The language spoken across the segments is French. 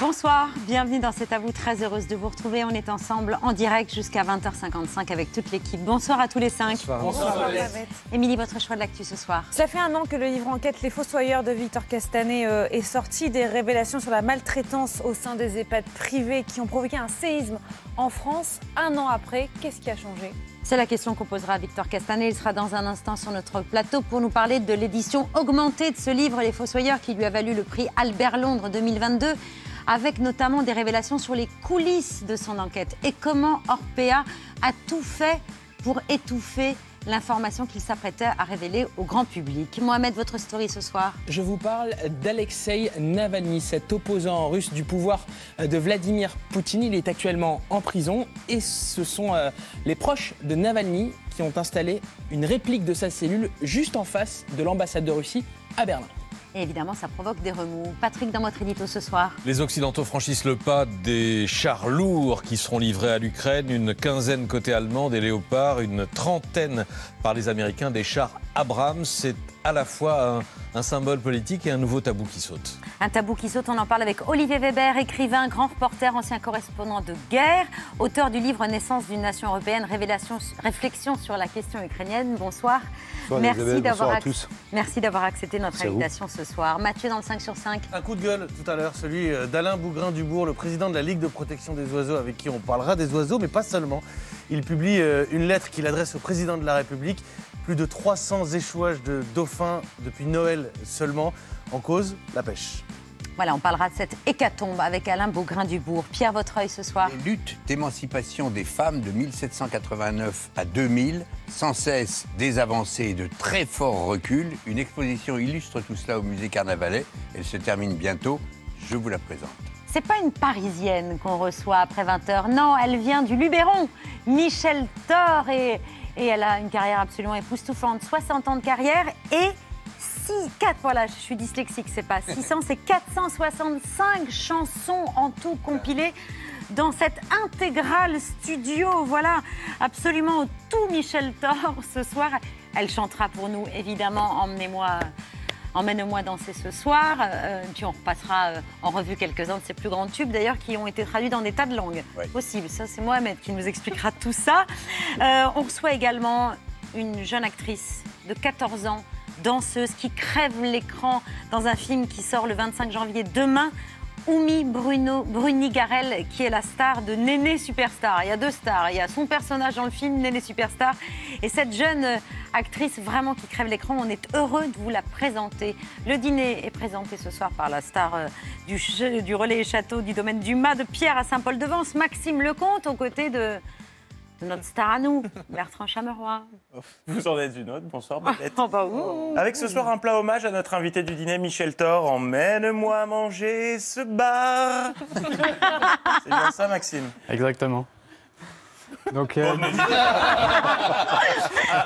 Bonsoir, bienvenue dans cet à vous. Très heureuse de vous retrouver. On est ensemble en direct jusqu'à 20h55 avec toute l'équipe. Bonsoir à tous les cinq. Bonsoir. Bonsoir. Émilie, votre choix de l'actu ce soir. Ça fait un an que le livre Enquête Les Fossoyeurs de Victor Castanet euh, est sorti. Des révélations sur la maltraitance au sein des EHPAD privés qui ont provoqué un séisme en France. Un an après, qu'est-ce qui a changé c'est la question qu'on posera à Victor Castanet. Il sera dans un instant sur notre plateau pour nous parler de l'édition augmentée de ce livre, Les Fossoyeurs, qui lui a valu le prix Albert Londres 2022 avec notamment des révélations sur les coulisses de son enquête et comment Orpea a tout fait pour étouffer l'information qu'il s'apprêtait à révéler au grand public. Mohamed, votre story ce soir Je vous parle d'Alexei Navalny, cet opposant russe du pouvoir de Vladimir Poutine. Il est actuellement en prison et ce sont euh, les proches de Navalny qui ont installé une réplique de sa cellule juste en face de l'ambassade de Russie à Berlin. Et évidemment, ça provoque des remous. Patrick, dans votre édito ce soir. Les Occidentaux franchissent le pas des chars lourds qui seront livrés à l'Ukraine, une quinzaine côté allemand, des léopards, une trentaine par les Américains, des chars Abrams. C'est à la fois un symbole politique et un nouveau tabou qui saute. Un tabou qui saute, on en parle avec Olivier Weber, écrivain, grand reporter, ancien correspondant de guerre, auteur du livre Naissance d'une nation européenne, révélation, réflexion sur la question ukrainienne. Bonsoir. merci d'avoir Merci d'avoir accepté notre invitation ce soir. Mathieu dans le 5 sur 5. Un coup de gueule tout à l'heure, celui euh, d'Alain Bougrain-Dubourg, le président de la Ligue de protection des oiseaux, avec qui on parlera des oiseaux, mais pas seulement. Il publie euh, une lettre qu'il adresse au président de la République plus de 300 échouages de dauphins depuis Noël seulement. En cause, la pêche. Voilà, on parlera de cette hécatombe avec Alain Beaugrain-Dubourg. Pierre votre ce soir. Lutte d'émancipation des femmes de 1789 à 2000, sans cesse des avancées et de très forts reculs. Une exposition illustre tout cela au musée Carnavalet. Elle se termine bientôt. Je vous la présente. C'est pas une parisienne qu'on reçoit après 20h. Non, elle vient du Luberon. Michel Thor et, et elle a une carrière absolument époustouflante, 60 ans de carrière et 6, 4, voilà, je suis dyslexique, c'est pas 600, c'est 465 chansons en tout compilées dans cet intégrale studio. Voilà, absolument tout Michel Thor ce soir. Elle chantera pour nous, évidemment, Emmenez-moi Emmène-moi danser ce soir. Euh, euh, tu puis on repassera euh, en revue quelques-uns de ses plus grands tubes, d'ailleurs, qui ont été traduits dans des tas de langues Possible. Ça, c'est Mohamed qui nous expliquera tout ça. on reçoit également une jeune actrice de 14 ans, danseuse, qui crève l'écran dans un film qui sort le 25 janvier demain Oumi Bruno Bruni Garel, qui est la star de Néné Superstar. Il y a deux stars. Il y a son personnage dans le film, Néné Superstar, et cette jeune euh, actrice vraiment qui crève l'écran. On est heureux de vous la présenter. Le dîner est présenté ce soir par la star euh, du, relais château du domaine du mât de Pierre à Saint-Paul-de-Vence, Maxime Lecomte, aux côtés de notre star à nous, Bertrand Chamerois. Vous en êtes une autre, bonsoir oh, bah Avec ce soir un plat hommage à notre invité du dîner, Michel Thor. Emmène-moi manger ce bar. C'est bien ça, Maxime Exactement. Donc, euh,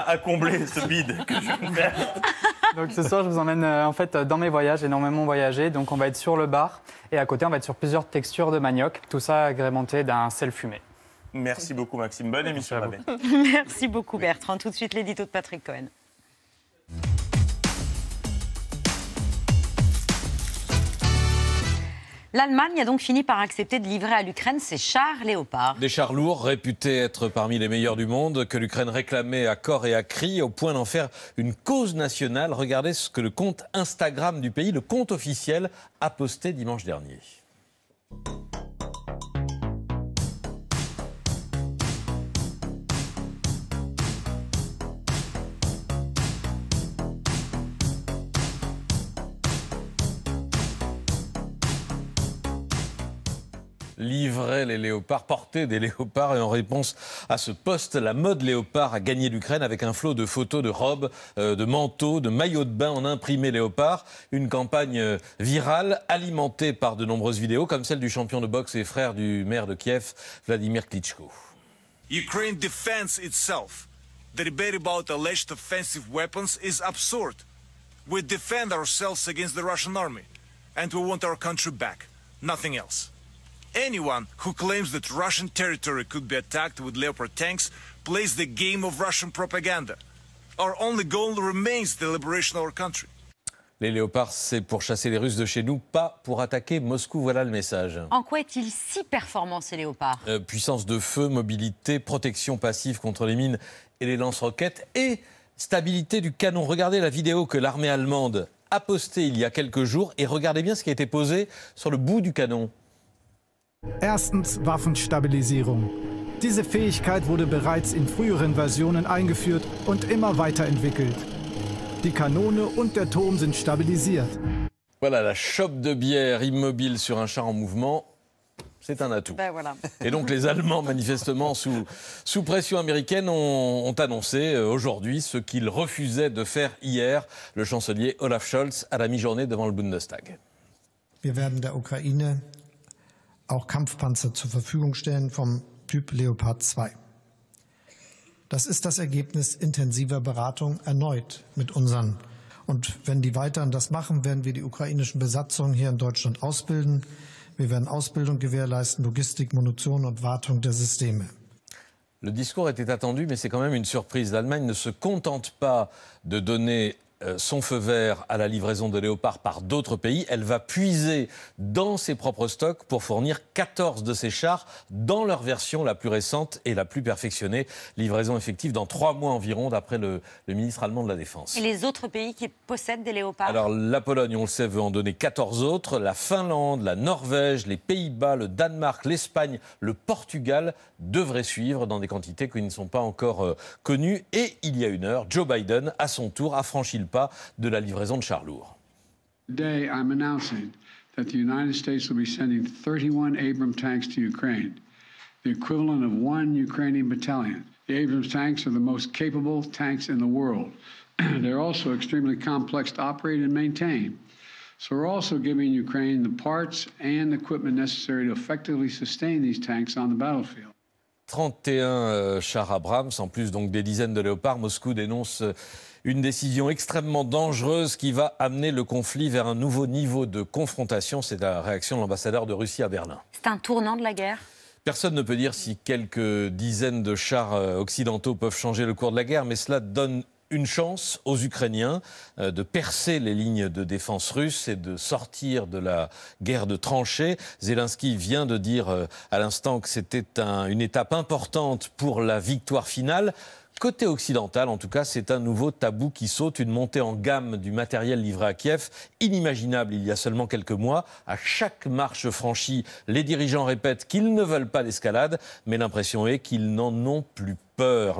à, combler ce bide que je Donc ce soir, je vous emmène euh, en fait euh, dans mes voyages, énormément voyagé. Donc on va être sur le bar et à côté, on va être sur plusieurs textures de manioc, tout ça agrémenté d'un sel fumé. Merci beaucoup, Maxime. Bonne émission, Merci, à Merci beaucoup, Bertrand. Tout de suite, l'édito de Patrick Cohen. L'Allemagne a donc fini par accepter de livrer à l'Ukraine ses chars léopards. Des chars lourds réputés être parmi les meilleurs du monde, que l'Ukraine réclamait à corps et à cri, au point d'en faire une cause nationale. Regardez ce que le compte Instagram du pays, le compte officiel, a posté dimanche dernier. les léopards, porter des léopards. Et en réponse à ce poste, la mode léopard a gagné l'Ukraine avec un flot de photos de robes, euh, de manteaux, de maillots de bain en imprimé léopard. Une campagne euh, virale alimentée par de nombreuses vidéos, comme celle du champion de boxe et frère du maire de Kiev, Vladimir Klitschko. Anyone who claims that Russian territory could be attacked with Leopard tanks plays the game of Russian propaganda. Our only goal remains the liberation of our country. Les léopards, c'est pour chasser les Russes de chez nous, pas pour attaquer Moscou. Voilà le message. En quoi est-il si performant, ces léopards euh, Puissance de feu, mobilité, protection passive contre les mines et les lance-roquettes et stabilité du canon. Regardez la vidéo que l'armée allemande a postée il y a quelques jours et regardez bien ce qui a été posé sur le bout du canon. Erstens Waffenstabilisierung. Diese Fähigkeit wurde bereits in früheren Versionen eingeführt und immer weiterentwickelt. Die Kanone und der Turm sind stabilisiert. Voilà, la chope de bière immobile sur un char en mouvement, c'est un atout. Ben voilà. Et donc les Allemands, manifestement sous, sous pression américaine, ont, ont annoncé euh, aujourd'hui ce qu'ils refusaient de faire hier, le chancelier Olaf Scholz à la mi-journée devant le Bundestag. Wir werden der Ukraine auch Kampfpanzer zur Verfügung stellen vom Typ Leopard 2. Das ist das Ergebnis intensiver Beratung erneut mit unseren. Und wenn die weiteren das machen, werden wir die ukrainischen Besatzungen hier in Deutschland ausbilden. Wir werden Ausbildung gewährleisten, Logistik, Munition und Wartung der Systeme. Le discours était attendu, mais c'est quand même une surprise. L'Allemagne ne se contente pas de donner Euh, son feu vert à la livraison de léopards par d'autres pays. Elle va puiser dans ses propres stocks pour fournir 14 de ses chars dans leur version la plus récente et la plus perfectionnée. Livraison effective dans trois mois environ, d'après le, ministre allemand de la Défense. Et les autres pays qui possèdent des léopards Alors la Pologne, on le sait, veut en donner 14 autres. La Finlande, la Norvège, les Pays-Bas, le Danemark, l'Espagne, le Portugal devraient suivre dans des quantités qui ne sont pas encore euh, connues. Et il y a une heure, Joe Biden, à son tour, a franchi le pas de la livraison de chars lourds. Today, I'm announcing that the United States will be sending 31 Abrams tanks to Ukraine, the equivalent of one Ukrainian battalion. The Abrams tanks are the most capable tanks in the world. They're also extremely complex to operate and maintain. So we're also giving Ukraine the parts and equipment necessary to effectively sustain these tanks on the battlefield. 31 euh, chars Abrams, en plus donc des dizaines de léopards. Moscou dénonce euh, une décision extrêmement dangereuse qui va amener le conflit vers un nouveau niveau de confrontation. C'est la réaction de l'ambassadeur de Russie à Berlin. C'est un tournant de la guerre Personne ne peut dire si quelques dizaines de chars euh, occidentaux peuvent changer le cours de la guerre, mais cela donne une chance aux Ukrainiens euh, de percer les lignes de défense russes et de sortir de la guerre de tranchées. Zelensky vient de dire euh, à l'instant que c'était une étape importante pour la victoire finale. Côté occidental, en tout cas, c'est un nouveau tabou qui saute, une montée en gamme du matériel livré à Kiev, inimaginable il y a seulement quelques mois. À chaque marche franchie, les dirigeants répètent qu'ils ne veulent pas d'escalade, mais l'impression est qu'ils n'en ont plus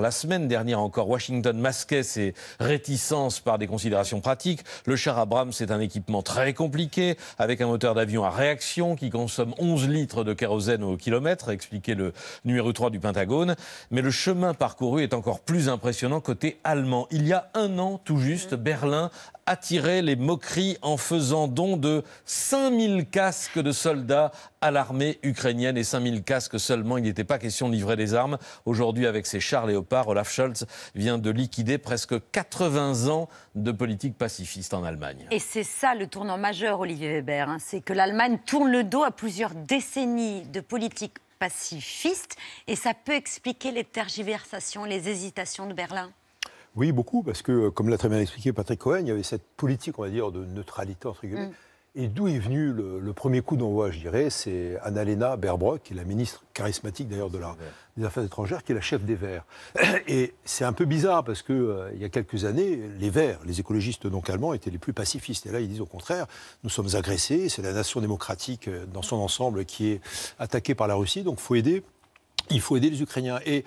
la semaine dernière encore, Washington masquait ses réticences par des considérations pratiques. Le char Abrams, c'est un équipement très compliqué, avec un moteur d'avion à réaction qui consomme 11 litres de kérosène au kilomètre, expliquait le numéro 3 du Pentagone. Mais le chemin parcouru est encore plus impressionnant côté allemand. Il y a un an, tout juste, Berlin attirer les moqueries en faisant don de 5000 casques de soldats à l'armée ukrainienne et 5000 casques seulement. Il n'était pas question de livrer des armes. Aujourd'hui, avec ses chars léopards, Olaf Scholz vient de liquider presque 80 ans de politique pacifiste en Allemagne. Et c'est ça le tournant majeur, Olivier Weber. Hein. C'est que l'Allemagne tourne le dos à plusieurs décennies de politique pacifiste et ça peut expliquer les tergiversations, les hésitations de Berlin. Oui, beaucoup, parce que, euh, comme l'a très bien expliqué Patrick Cohen, il y avait cette politique, on va dire, de neutralité, entre guillemets. Mm. Et d'où est venu le, premier coup d'envoi, je dirais, c'est Annalena Baerbrock, qui est la ministre charismatique d'ailleurs de des Affaires étrangères, qui est la chef des Verts. Et c'est un peu bizarre parce que euh, il y a quelques années, les Verts, les écologistes donc allemands, étaient les plus pacifistes. Et là, ils disent au contraire, nous sommes agressés, c'est la nation démocratique euh, dans son ensemble qui est attaquée par la Russie, donc faut aider, il faut aider les Ukrainiens. Et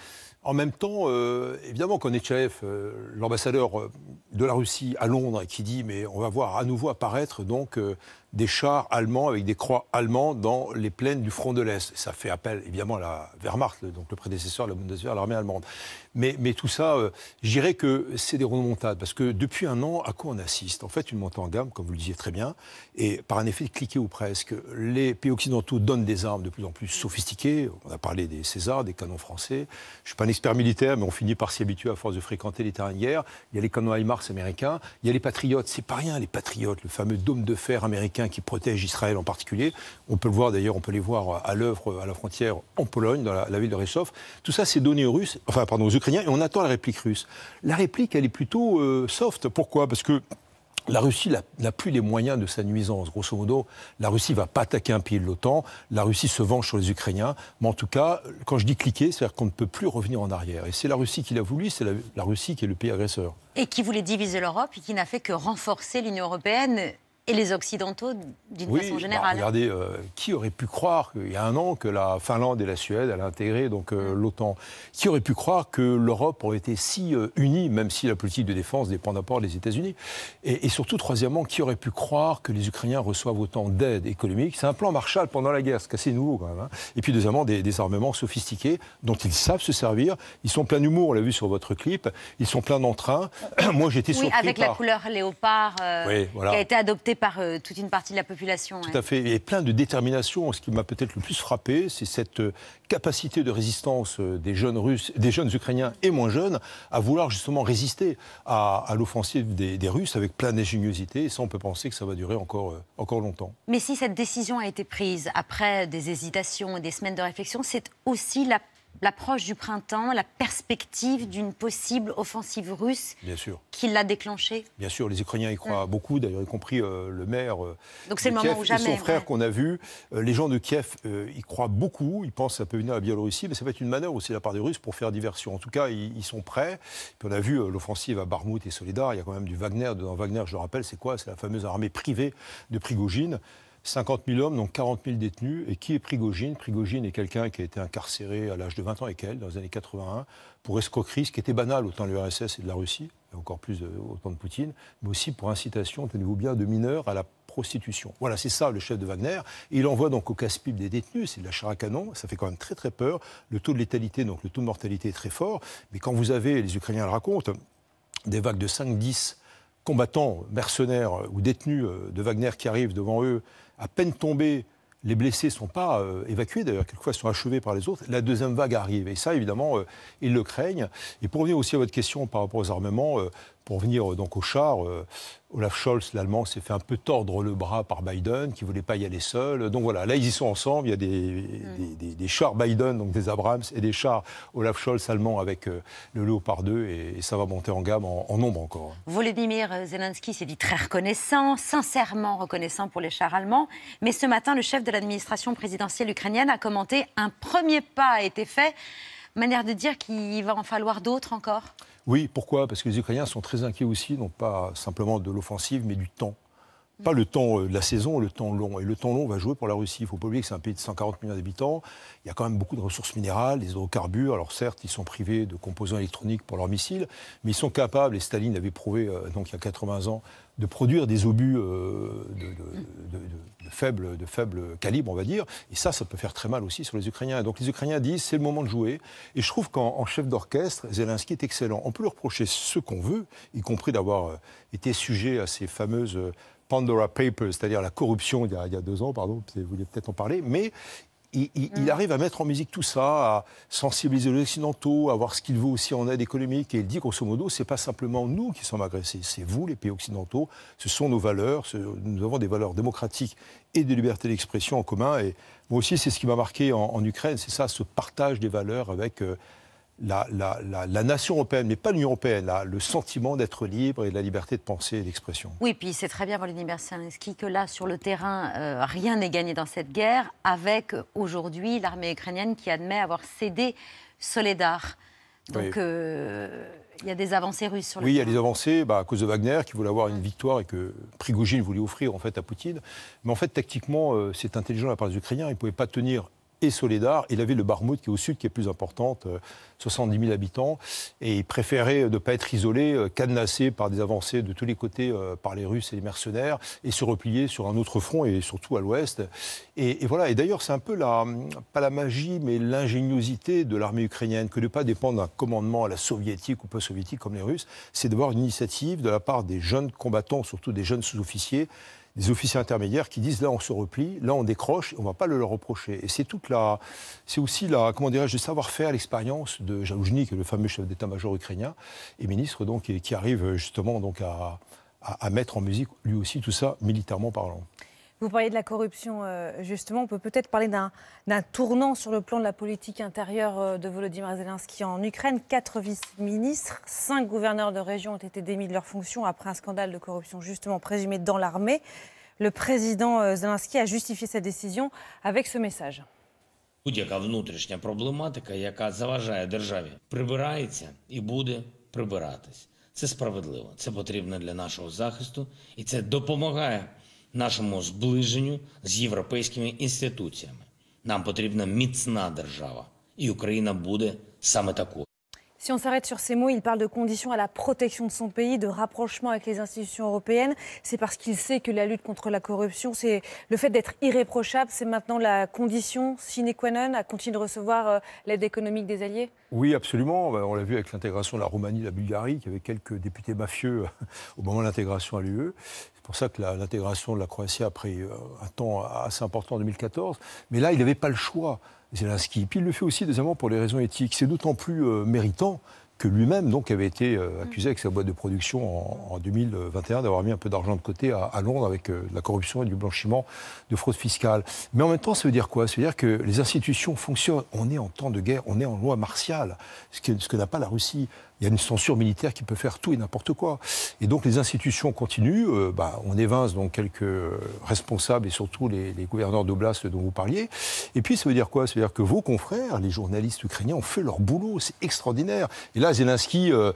en même temps, euh, évidemment, qu'on est euh, l'ambassadeur euh, de la Russie à Londres, qui dit mais on va voir à nouveau apparaître donc des chars allemands avec des croix allemandes dans les plaines du front de l'Est. Ça fait appel évidemment à la Wehrmacht, donc le prédécesseur de la Bundeswehr, l'armée allemande. Mais, mais, tout ça, euh, je dirais que c'est des rondes remontades, parce que depuis un an, à quoi on assiste En fait, une montée en gamme, comme vous le disiez très bien, et par un effet de ou presque. Les pays occidentaux donnent des armes de plus en plus sophistiquées. On a parlé des Césars, des canons français. Je ne suis pas un expert militaire, mais on finit par s'y habituer à force de fréquenter les terrains de guerre. Il y a les canons HIMARS américains, il y a les Patriotes, c'est pas rien, les Patriotes, le fameux dôme de fer américain qui protègent Israël en particulier. On peut le voir d'ailleurs, on peut les voir à l'œuvre à la frontière en Pologne, dans la, ville de Ressov. Tout ça, c'est donné aux Russes, enfin pardon, aux Ukrainiens, et on attend la réplique russe. La réplique, elle est plutôt euh, soft. Pourquoi Parce que la Russie n'a plus les moyens de sa nuisance. Grosso modo, la Russie ne va pas attaquer un pays de l'OTAN. La Russie se venge sur les Ukrainiens. Mais en tout cas, quand je dis cliquer, c'est-à-dire qu'on ne peut plus revenir en arrière. Et c'est la Russie qui l'a voulu, c'est la, la Russie qui est le pays agresseur. Et qui voulait diviser l'Europe et qui n'a fait que renforcer l'Union européenne et les Occidentaux d'une façon bah, générale. regardez, euh, qui aurait pu croire qu'il y a un an que la Finlande et la Suède allaient intégrer donc euh, mm. l'OTAN Qui aurait pu croire que l'Europe aurait été si euh, unie, même si la politique de défense dépend d'abord des États-Unis et, surtout, troisièmement, qui aurait pu croire que les Ukrainiens reçoivent autant d'aide économique C'est un plan Marshall pendant la guerre, c'est assez nouveau quand même. Hein. Et puis deuxièmement, des, armements sophistiqués dont ils savent se servir. Ils sont pleins d'humour, on l'a vu sur votre clip. Ils sont pleins d'entrain. Moi, j'étais oui, surpris avec la couleur léopard qui a été adoptée par euh, toute une partie de la population. Tout à fait, et plein de détermination. Ce qui m'a peut-être le plus frappé, c'est cette euh, capacité de résistance euh, des jeunes Russes, des jeunes Ukrainiens et moins jeunes, à vouloir justement résister à, l'offensive des, Russes avec plein d'ingéniosité. Et ça, on peut penser que ça va durer encore, encore longtemps. Mais si cette décision a été prise après des hésitations et des semaines de réflexion, c'est aussi la l'approche du printemps, la perspective d'une possible offensive russe Bien sûr. qui l'a déclenchée Bien sûr, les Ukrainiens y croient mm. beaucoup, d'ailleurs y compris euh, le maire euh, et son frère qu'on a vu. Euh, les gens de Kiev y croient beaucoup, ils pensent que ça peut venir à la Biélorussie, mais ça va être une manœuvre aussi de la part des Russes pour faire diversion. En tout cas, ils, sont prêts. on a vu l'offensive à Barmout et Solidar, il y a quand même du Wagner. Dans Wagner, je le rappelle, c'est quoi C'est la fameuse armée privée de Prigogine. 50 000 hommes, donc 40 000 détenus. Et qui est Prigogine Prigogine est quelqu'un qui a été incarcéré à l'âge de 20 ans et elle, dans les années 81, pour escroquerie, ce qui était banal au temps de l'URSS et de la Russie, et encore plus au temps de Poutine, mais aussi pour incitation, tenez-vous bien, de mineurs à la prostitution. Voilà, c'est ça le chef de Wagner. Et il envoie donc au casse-pipe des détenus, c'est de la à canon, ça fait quand même très très peur. Le taux de létalité, donc le taux de mortalité est très fort. Mais quand vous avez, les Ukrainiens le racontent, des vagues de 5-10 combattants, mercenaires euh, ou détenus euh, de Wagner qui arrivent devant eux à peine tombés, les blessés ne sont pas euh, évacués, d'ailleurs, quelquefois ils sont achevés par les autres. La deuxième vague arrive. Et ça, évidemment, euh, ils le craignent. Et pour revenir aussi à votre question par rapport aux armements, euh, pour venir euh, donc au char, euh, Olaf Scholz, l'Allemand, s'est fait un peu tordre le bras par Biden, qui ne voulait pas y aller seul. Donc voilà, là, ils y sont ensemble. Il y a des, mm. chars Biden, donc des Abrams, et des chars Olaf Scholz allemand avec euh, le Léopard 2, et, et, ça va monter en gamme en nombre encore. Volodymyr Zelensky s'est dit très reconnaissant, sincèrement reconnaissant pour les chars allemands. Mais ce matin, le chef de l'administration présidentielle ukrainienne a commenté un premier pas a été fait. Manière de dire qu'il va en falloir d'autres encore oui, pourquoi Parce que les Ukrainiens sont très inquiets aussi, non pas simplement de l'offensive, mais du temps. Pas le temps euh, de la saison, le temps long. Et le temps long va jouer pour la Russie. Il ne faut pas oublier que c'est un pays de 140 millions d'habitants. Il y a quand même beaucoup de ressources minérales, des hydrocarbures. Alors certes, ils sont privés de composants électroniques pour leurs missiles, mais ils sont capables, et Staline avait prouvé euh, donc il y a 80 ans, de produire des obus euh, de, faible, de faible calibre, on va dire. Et ça, ça peut faire très mal aussi sur les Ukrainiens. Donc les Ukrainiens disent, c'est le moment de jouer. Et je trouve qu'en chef d'orchestre, Zelensky est excellent. On peut lui reprocher ce qu'on veut, y compris d'avoir été sujet à ces fameuses Pandora Papers, c'est-à-dire la corruption il y, a, deux ans, pardon, vous voulez peut-être en parler, mais il, mm. arrive à mettre en musique tout ça, à sensibiliser les Occidentaux, à voir ce qu'il veut aussi en aide économique. Et il dit, grosso modo, c'est pas simplement nous qui sommes agressés, c'est vous, les pays occidentaux, ce sont nos valeurs, nous avons des valeurs démocratiques et de liberté d'expression en commun. Et moi aussi, c'est ce qui m'a marqué en, Ukraine, c'est ça, ce partage des valeurs avec. Euh, la, nation européenne, mais pas l'Union européenne, a le sentiment d'être libre et la liberté de penser et d'expression. Oui, puis c'est très bien, Volodymyr qui que là, sur le terrain, euh, rien n'est gagné dans cette guerre, avec aujourd'hui l'armée ukrainienne qui admet avoir cédé Soledar. Donc, euh, il y a des avancées russes sur le Oui, il y a des avancées bah, à cause de Wagner qui voulait avoir une victoire et que Prigogine voulait offrir en fait à Poutine. Mais en fait, tactiquement, euh, c'est intelligent de la part des Ukrainiens. Ils ne pouvaient pas tenir et Soledar, Il la ville de Barmouth, qui est au sud, qui est plus importante, 70 euh, 000 habitants, et il préférait ne pas être isolé, euh, cadenassé par des avancées de tous les côtés euh, par les Russes et les mercenaires, et se replier sur un autre front, et surtout à l'ouest. Et, voilà, et d'ailleurs, c'est un peu la, pas la magie, mais l'ingéniosité de l'armée ukrainienne, que de ne pas dépendre d'un commandement à la soviétique ou pas soviétique comme les Russes, c'est d'avoir une initiative de la part des jeunes combattants, surtout des jeunes sous-officiers, des officiers intermédiaires qui disent là on se replie, là on décroche, on ne va pas le leur reprocher. Et c'est toute la, c'est aussi la, comment dirais le savoir-faire, l'expérience de est le fameux chef d'état-major ukrainien et ministre donc qui arrive justement donc à, à mettre en musique lui aussi tout ça militairement parlant. Vous parlez de la corruption, euh, justement. On peut peut-être parler d'un tournant sur le plan de la politique intérieure euh, de Volodymyr Zelensky en Ukraine. Quatre vice-ministres, cinq gouverneurs de région ont été démis de leurs fonctions après un scandale de corruption, justement présumé dans l'armée. Le président euh, Zelensky a justifié sa décision avec ce message. Будь-яка внутрішня проблематика, яка заважає державі, прибирається і буде прибиратись. Це справедливо, це потрібно для нашого захисту, і це допомагає нашому зближенню з європейськими інституціями. Нам потрібна міцна держава, і Україна буде саме такою. Si on s'arrête sur ces mots, il parle de conditions à la protection de son pays, de rapprochement avec les institutions européennes. C'est parce qu'il sait que la lutte contre la corruption, c'est le fait d'être irréprochable, c'est maintenant la condition sine qua non à continuer de recevoir euh, l'aide économique des alliés Oui, absolument. Bah, on l'a vu avec l'intégration de la Roumanie, de la Bulgarie, qui avait quelques députés mafieux euh, au moment de l'intégration à l'UE. C'est pour ça que l'intégration de la Croatie a pris euh, un temps assez important en 2014. Mais là, il n'avait pas le choix. Puis il le fait aussi, deuxièmement, pour les raisons éthiques. C'est d'autant plus euh, méritant que lui-même donc avait été euh, mm. accusé avec sa boîte de production en, 2021 d'avoir mis un peu d'argent de côté à, Londres avec euh, la corruption et du blanchiment de fraude fiscale. Mais en même temps, ça veut dire quoi Ça veut dire que les institutions fonctionnent. On est en temps de guerre, on est en loi martiale, ce que n'a pas la Russie il y a une censure militaire qui peut faire tout et n'importe quoi. Et donc les institutions continuent, euh, bah, on évince donc quelques responsables et surtout les, gouverneurs d'oblast dont vous parliez. Et puis ça veut dire quoi Ça veut dire que vos confrères, les journalistes ukrainiens, ont fait leur boulot, c'est extraordinaire. Et là, Zelensky, il euh,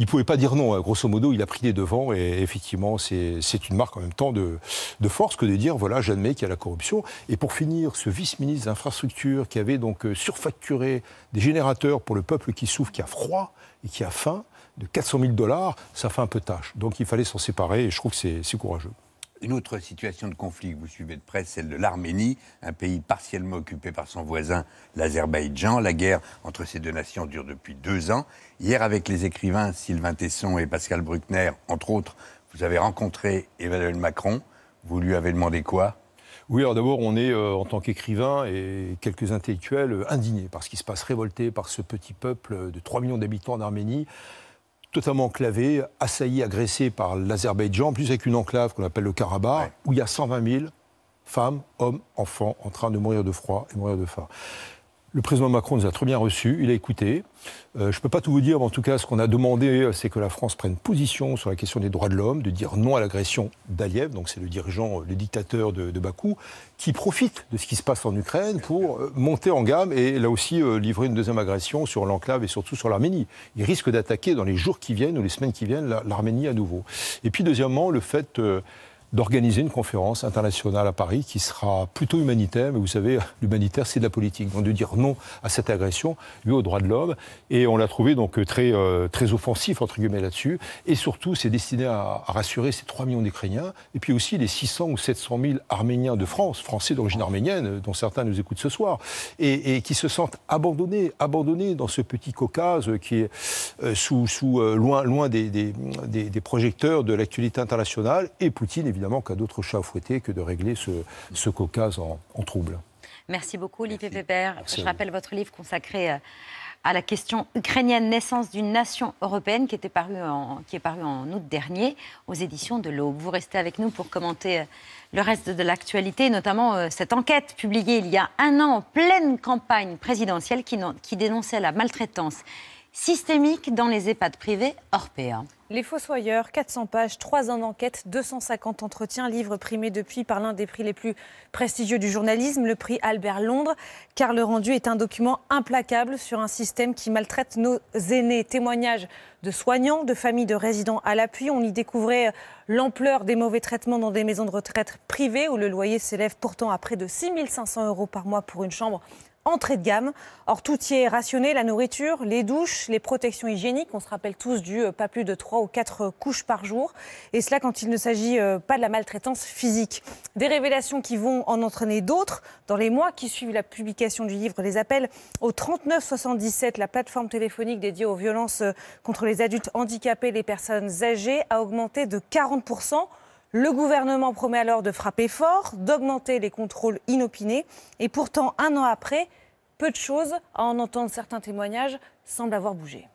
il pouvait pas dire non, hein. grosso modo, il a pris les devants et effectivement, c'est une marque en même temps de, de force que de dire, voilà, j'admets qu'il y a la corruption. Et pour finir, ce vice-ministre d'infrastructure qui avait donc euh, surfacturé des générateurs pour le peuple qui souffre, qui a froid, et qui a faim de 400 000 dollars, ça fait un peu tâche. Donc il fallait s'en séparer et je trouve que c'est courageux. Une autre situation de conflit que vous suivez de près, celle de l'Arménie, un pays partiellement occupé par son voisin, l'Azerbaïdjan. La guerre entre ces deux nations dure depuis deux ans. Hier, avec les écrivains Sylvain Tesson et Pascal Bruckner, entre autres, vous avez rencontré Emmanuel Macron. Vous lui avez demandé quoi oui, alors d'abord, on est, euh, en tant qu'écrivain et quelques intellectuels, euh, indignés par ce qui se passe, révoltés par ce petit peuple euh, de 3 millions d'habitants en Arménie, totalement enclavé, assailli, agressé par l'Azerbaïdjan, plus avec une enclave qu'on appelle le Karabakh, où il y a 120 000 femmes, hommes, enfants en train de mourir de froid et mourir de faim. Le président Macron nous a très bien reçus, il a écouté. Euh, je ne peux pas tout vous dire, mais en tout cas, ce qu'on a demandé, c'est que la France prenne position sur la question des droits de l'homme, de dire non à l'agression d'Aliev, donc c'est le dirigeant, le dictateur de, Bakou, qui profite de ce qui se passe en Ukraine pour euh, monter en gamme et là aussi euh, livrer une deuxième agression sur l'enclave et surtout sur l'Arménie. Il risque d'attaquer dans les jours qui viennent ou les semaines qui viennent l'Arménie à nouveau. Et puis deuxièmement, le fait d'organiser une conférence internationale à Paris qui sera plutôt humanitaire, mais vous savez, l'humanitaire c'est de la politique, donc de dire non à cette agression, lui aux droits de l'homme, et on l'a trouvé donc très, euh, très offensif entre guillemets là-dessus, et surtout c'est destiné à, rassurer ces 3 millions d'Ukrainiens, et puis aussi les 600 ou 700 000 Arméniens de France, Français d'origine arménienne, euh, dont certains nous écoutent ce soir, et, qui se sentent abandonnés, abandonnés dans ce petit Caucase euh, qui est sous, sous loin, loin des, des, des, des projecteurs de l'actualité internationale, et Poutine évidemment évidemment qu'à d'autres chats à fouetter que de régler ce, ce caucase en, trouble. Merci beaucoup, Olivier Je rappelle votre livre consacré euh, à la question ukrainienne, naissance d'une nation européenne, qui, était paru en, qui est paru en août dernier aux éditions de l'Aube. Vous restez avec nous pour commenter euh, le reste de l'actualité, notamment euh, cette enquête publiée il y a un an en pleine campagne présidentielle qui, dénonçait la maltraitance systémique dans les EHPAD privés hors PA. Les Fossoyeurs, 400 pages, 3 ans d'enquête, 250 entretiens, livre primé depuis par l'un des prix les plus prestigieux du journalisme, le prix Albert Londres, car le rendu est un document implacable sur un système qui maltraite nos aînés. Témoignages de soignants, de familles de résidents à l'appui, on y découvrait l'ampleur des mauvais traitements dans des maisons de retraite privées où le loyer s'élève pourtant à près de 6500 euros par mois pour une chambre entrée de gamme. Or, tout y est rationné, la nourriture, les douches, les protections hygiéniques. On se rappelle tous du euh, pas plus de 3 ou 4 euh, couches par jour. Et cela quand il ne s'agit euh, pas de la maltraitance physique. Des révélations qui vont en entraîner d'autres. Dans les mois qui suivent la publication du livre, les appels au 3977, la plateforme téléphonique dédiée aux violences contre les adultes handicapés et les personnes âgées, a augmenté de 40 le gouvernement promet alors de frapper fort, d'augmenter les contrôles inopinés. Et pourtant, un an après, peu de choses, à en entendre certains témoignages, semblent avoir bougé.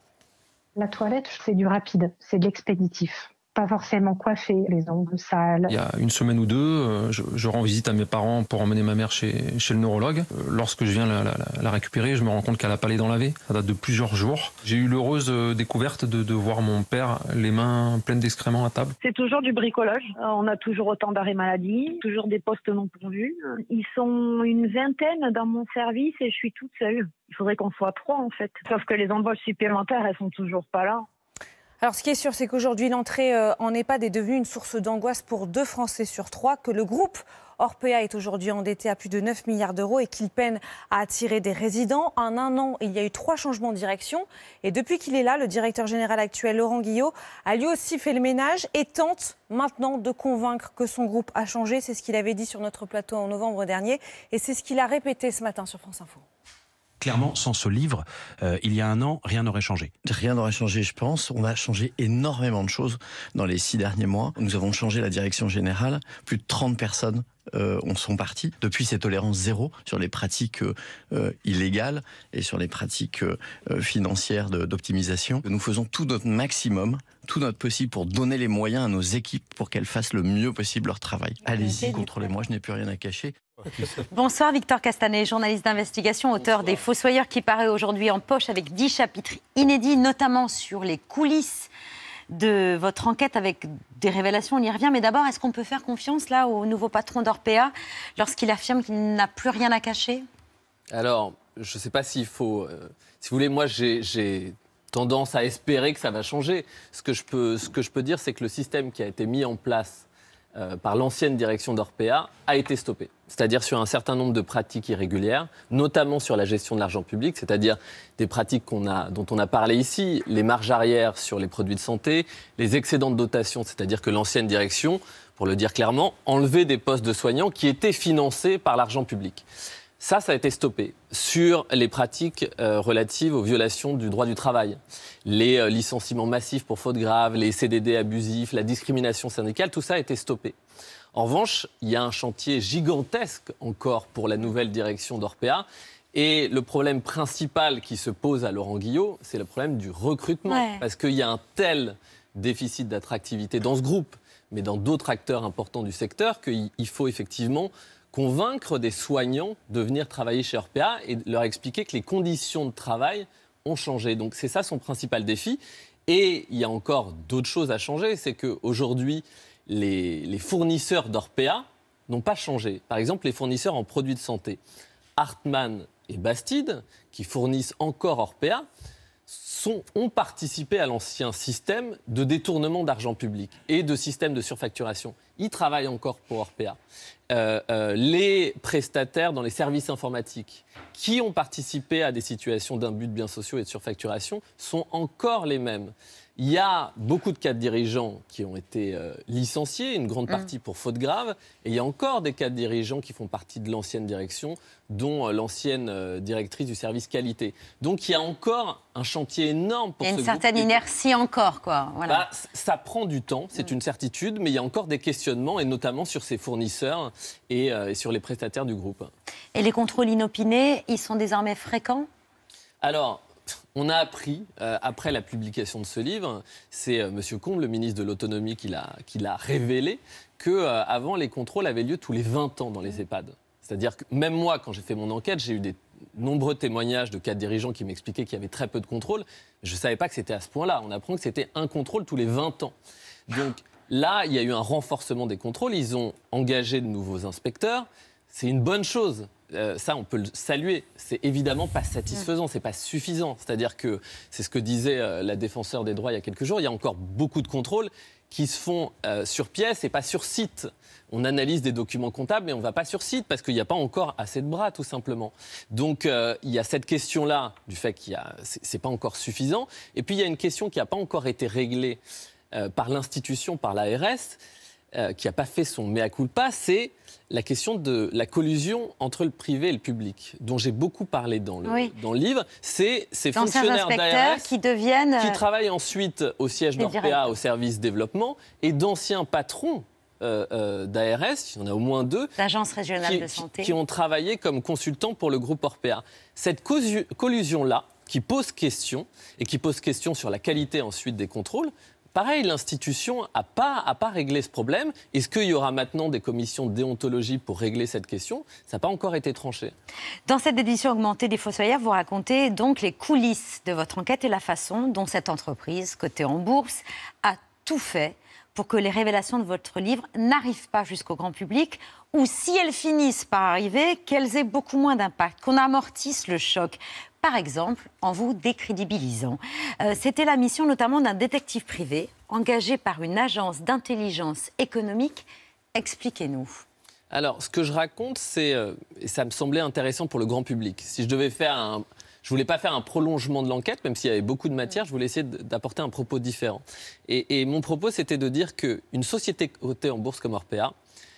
La toilette, c'est du rapide, c'est de l'expéditif pas forcément coiffé, les ongles sales. Il y a une semaine ou deux, euh, je, rends visite à mes parents pour emmener ma mère chez, le neurologue. Euh, lorsque je viens la, récupérer, je me rends compte qu'elle a pas les dents lavées. Ça date de plusieurs jours. J'ai eu l'heureuse euh, découverte de, voir mon père les mains pleines d'excréments à table. C'est toujours du bricolage. On a toujours autant d'arrêts maladie, toujours des postes non pourvus. Ils sont une vingtaine dans mon service et je suis toute seule. Il faudrait qu'on soit trois en fait. Sauf que les embauches supplémentaires, elles sont toujours pas là. Alors, ce qui est sûr, c'est qu'aujourd'hui, l'entrée euh, en EHPAD est devenue une source d'angoisse pour deux Français sur trois, que le groupe Orpea est aujourd'hui endetté à plus de 9 milliards d'euros et qu'il peine à attirer des résidents. En un an, il y a eu trois changements de direction. Et depuis qu'il est là, le directeur général actuel, Laurent Guillot, a lui aussi fait le ménage et tente maintenant de convaincre que son groupe a changé. C'est ce qu'il avait dit sur notre plateau en novembre dernier et c'est ce qu'il a répété ce matin sur France Info clairement, sans ce livre, euh, il y a un an, rien n'aurait changé. Rien n'aurait changé, je pense. On a changé énormément de choses dans les six derniers mois. Nous avons changé la direction générale. Plus de 30 personnes euh, sont parties. Depuis, c'est tolérance zéro sur les pratiques euh, illégales et sur les pratiques euh, financières d'optimisation. Nous faisons tout notre maximum, tout notre possible pour donner les moyens à nos équipes pour qu'elles fassent le mieux possible leur travail. Allez-y, contrôlez-moi, je n'ai plus rien à cacher. Bonsoir Victor Castanet, journaliste d'investigation, auteur des Fossoyeurs qui paraît aujourd'hui en poche avec dix chapitres inédits, notamment sur les coulisses de votre enquête avec des révélations, on y revient. Mais d'abord, est-ce qu'on peut faire confiance là au nouveau patron d'Orpea lorsqu'il affirme qu'il n'a plus rien à cacher Alors, je ne sais pas s'il faut... Euh, si vous voulez, moi j'ai tendance à espérer que ça va changer. Ce que je peux, ce que je peux dire, c'est que le système qui a été mis en place euh, par l'ancienne direction d'Orpea a été stoppée. C'est-à-dire sur un certain nombre de pratiques irrégulières, notamment sur la gestion de l'argent public, c'est-à-dire des pratiques a, dont on a parlé ici, les marges arrières sur les produits de santé, les excédents de dotation, c'est-à-dire que l'ancienne direction, pour le dire clairement, enlevait des postes de soignants qui étaient financés par l'argent public. Ça, ça a été stoppé sur les pratiques euh, relatives aux violations du droit du travail. Les euh, licenciements massifs pour faute grave, les CDD abusifs, la discrimination syndicale, tout ça a été stoppé. En revanche, il y a un chantier gigantesque encore pour la nouvelle direction d'Orpea. Et le problème principal qui se pose à Laurent Guillot, c'est le problème du recrutement. Parce qu'il y a un tel déficit d'attractivité dans ce groupe, mais dans d'autres acteurs importants du secteur, qu'il faut effectivement convaincre des soignants de venir travailler chez Orpea et leur expliquer que les conditions de travail ont changé. Donc c'est ça son principal défi. Et il y a encore d'autres choses à changer. C'est qu'aujourd'hui, les, les fournisseurs d'Orpea n'ont pas changé. Par exemple, les fournisseurs en produits de santé. Hartmann et Bastide, qui fournissent encore Orpea, ont participé à l'ancien système de détournement d'argent public et de système de surfacturation. Ils travaillent encore pour Orpea. Euh, euh, les prestataires dans les services informatiques qui ont participé à des situations d'un de biens sociaux et de surfacturation sont encore les mêmes. Il y a beaucoup de cadres dirigeants qui ont été euh, licenciés, une grande mm. partie pour faute grave, et il y a encore des cadres dirigeants qui font partie de l'ancienne direction, dont euh, l'ancienne euh, directrice du service qualité. Donc il y a encore un chantier énorme pour Il y a une certaine inertie encore, quoi. Bah, ça prend du temps, c'est mm. une certitude, mais il y a encore des questionnements, et notamment sur ses fournisseurs et, et sur les prestataires du groupe. Et les contrôles inopinés, ils sont désormais fréquents alors, on a appris, euh, après la publication de ce livre, c'est euh, M. Combe, le ministre de l'Autonomie, qui l'a révélé, qu'avant, euh, les contrôles avaient lieu tous les 20 ans dans les EHPAD. C'est-à-dire que même moi, quand j'ai fait mon enquête, j'ai eu des nombreux témoignages de cas dirigeants qui m'expliquaient qu'il y avait très peu de contrôles. Je ne savais pas que c'était à ce point-là. On apprend que c'était un contrôle tous les 20 ans. Donc là, il y a eu un renforcement des contrôles. Ils ont engagé de nouveaux inspecteurs. C'est une bonne chose. Euh, ça, on peut le saluer. C'est évidemment pas satisfaisant, c'est pas suffisant. C'est-à-dire que c'est ce que disait euh, la défenseur des droits il y a quelques jours. Il y a encore beaucoup de contrôles qui se font euh, sur pièce et pas sur site. On analyse des documents comptables, mais on ne va pas sur site parce qu'il n'y a pas encore assez de bras, tout simplement. Donc il y a cette question-là du fait qu'il a, c'est pas encore suffisant. Et puis il y a une question qui n'a pas encore été réglée par l'institution, par l'ARS euh, qui n'a pas fait son mea culpa, c'est la question de la collusion entre le privé et le public, dont j'ai beaucoup parlé dans le, dans le livre. C'est ces fonctionnaires d'ARS qui deviennent. qui travaillent ensuite au siège euh, d'Orpea, au service développement, et d'anciens patrons euh, d'ARS, il y en a au moins deux, qui, de santé, qui, ont travaillé comme consultants pour le groupe Orpea. Cette collusion-là, qui pose question, et qui pose question sur la qualité ensuite des contrôles, Pareil, l'institution n'a pas, a pas réglé ce problème. Est-ce qu'il y aura maintenant des commissions de déontologie pour régler cette question Ça n'a pas encore été tranché. Dans cette édition augmentée des Fossoyeurs, vous racontez donc les coulisses de votre enquête et la façon dont cette entreprise, cotée en bourse, a tout fait pour que les révélations de votre livre n'arrivent pas jusqu'au grand public, ou si elles finissent par arriver, qu'elles aient beaucoup moins d'impact, qu'on amortisse le choc par exemple en vous décrédibilisant. Euh, c'était la mission notamment d'un détective privé engagé par une agence d'intelligence économique. Expliquez-nous. Alors, ce que je raconte, c'est, euh, ça me semblait intéressant pour le grand public. Si je devais faire je voulais pas faire un prolongement de l'enquête, même s'il y avait beaucoup de matière, je voulais essayer d'apporter un propos différent. Et, et mon propos, c'était de dire qu'une société cotée en bourse comme Orpea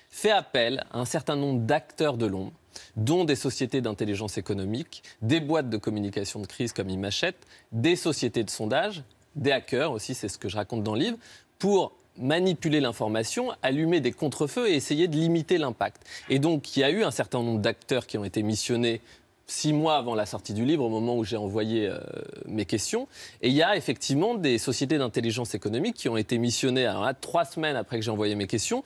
fait appel à un certain nombre d'acteurs de l'ombre dont des sociétés d'intelligence économique, des boîtes de communication de crise comme Imachette, des sociétés de sondage, des hackers aussi, c'est ce que je raconte dans le livre, pour manipuler l'information, allumer des contrefeux et essayer de limiter l'impact. Et donc, il y a eu un certain nombre d'acteurs qui ont été missionnés six mois avant la sortie du livre, au moment où j'ai envoyé euh, mes questions. Et il y a effectivement des sociétés d'intelligence économique qui ont été missionnées à trois semaines après que j'ai envoyé mes questions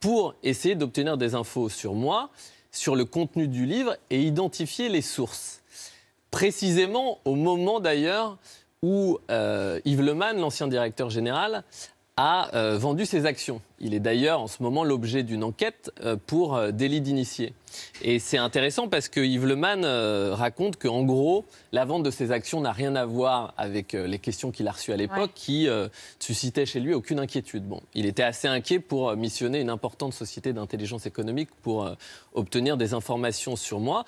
pour essayer d'obtenir des infos sur moi sur le contenu du livre et identifier les sources. Précisément au moment d'ailleurs où euh, Yves Leman, l'ancien directeur général, a euh, vendu ses actions. Il est d'ailleurs en ce moment l'objet d'une enquête euh, pour euh, délit d'initié. Et c'est intéressant parce que Yves Le Man raconte qu'en gros, la vente de ses actions n'a rien à voir avec les questions qu'il a reçues à l'époque qui suscitaient chez lui aucune inquiétude. Bon, il était assez inquiet pour missionner une importante société d'intelligence économique pour obtenir des informations sur moi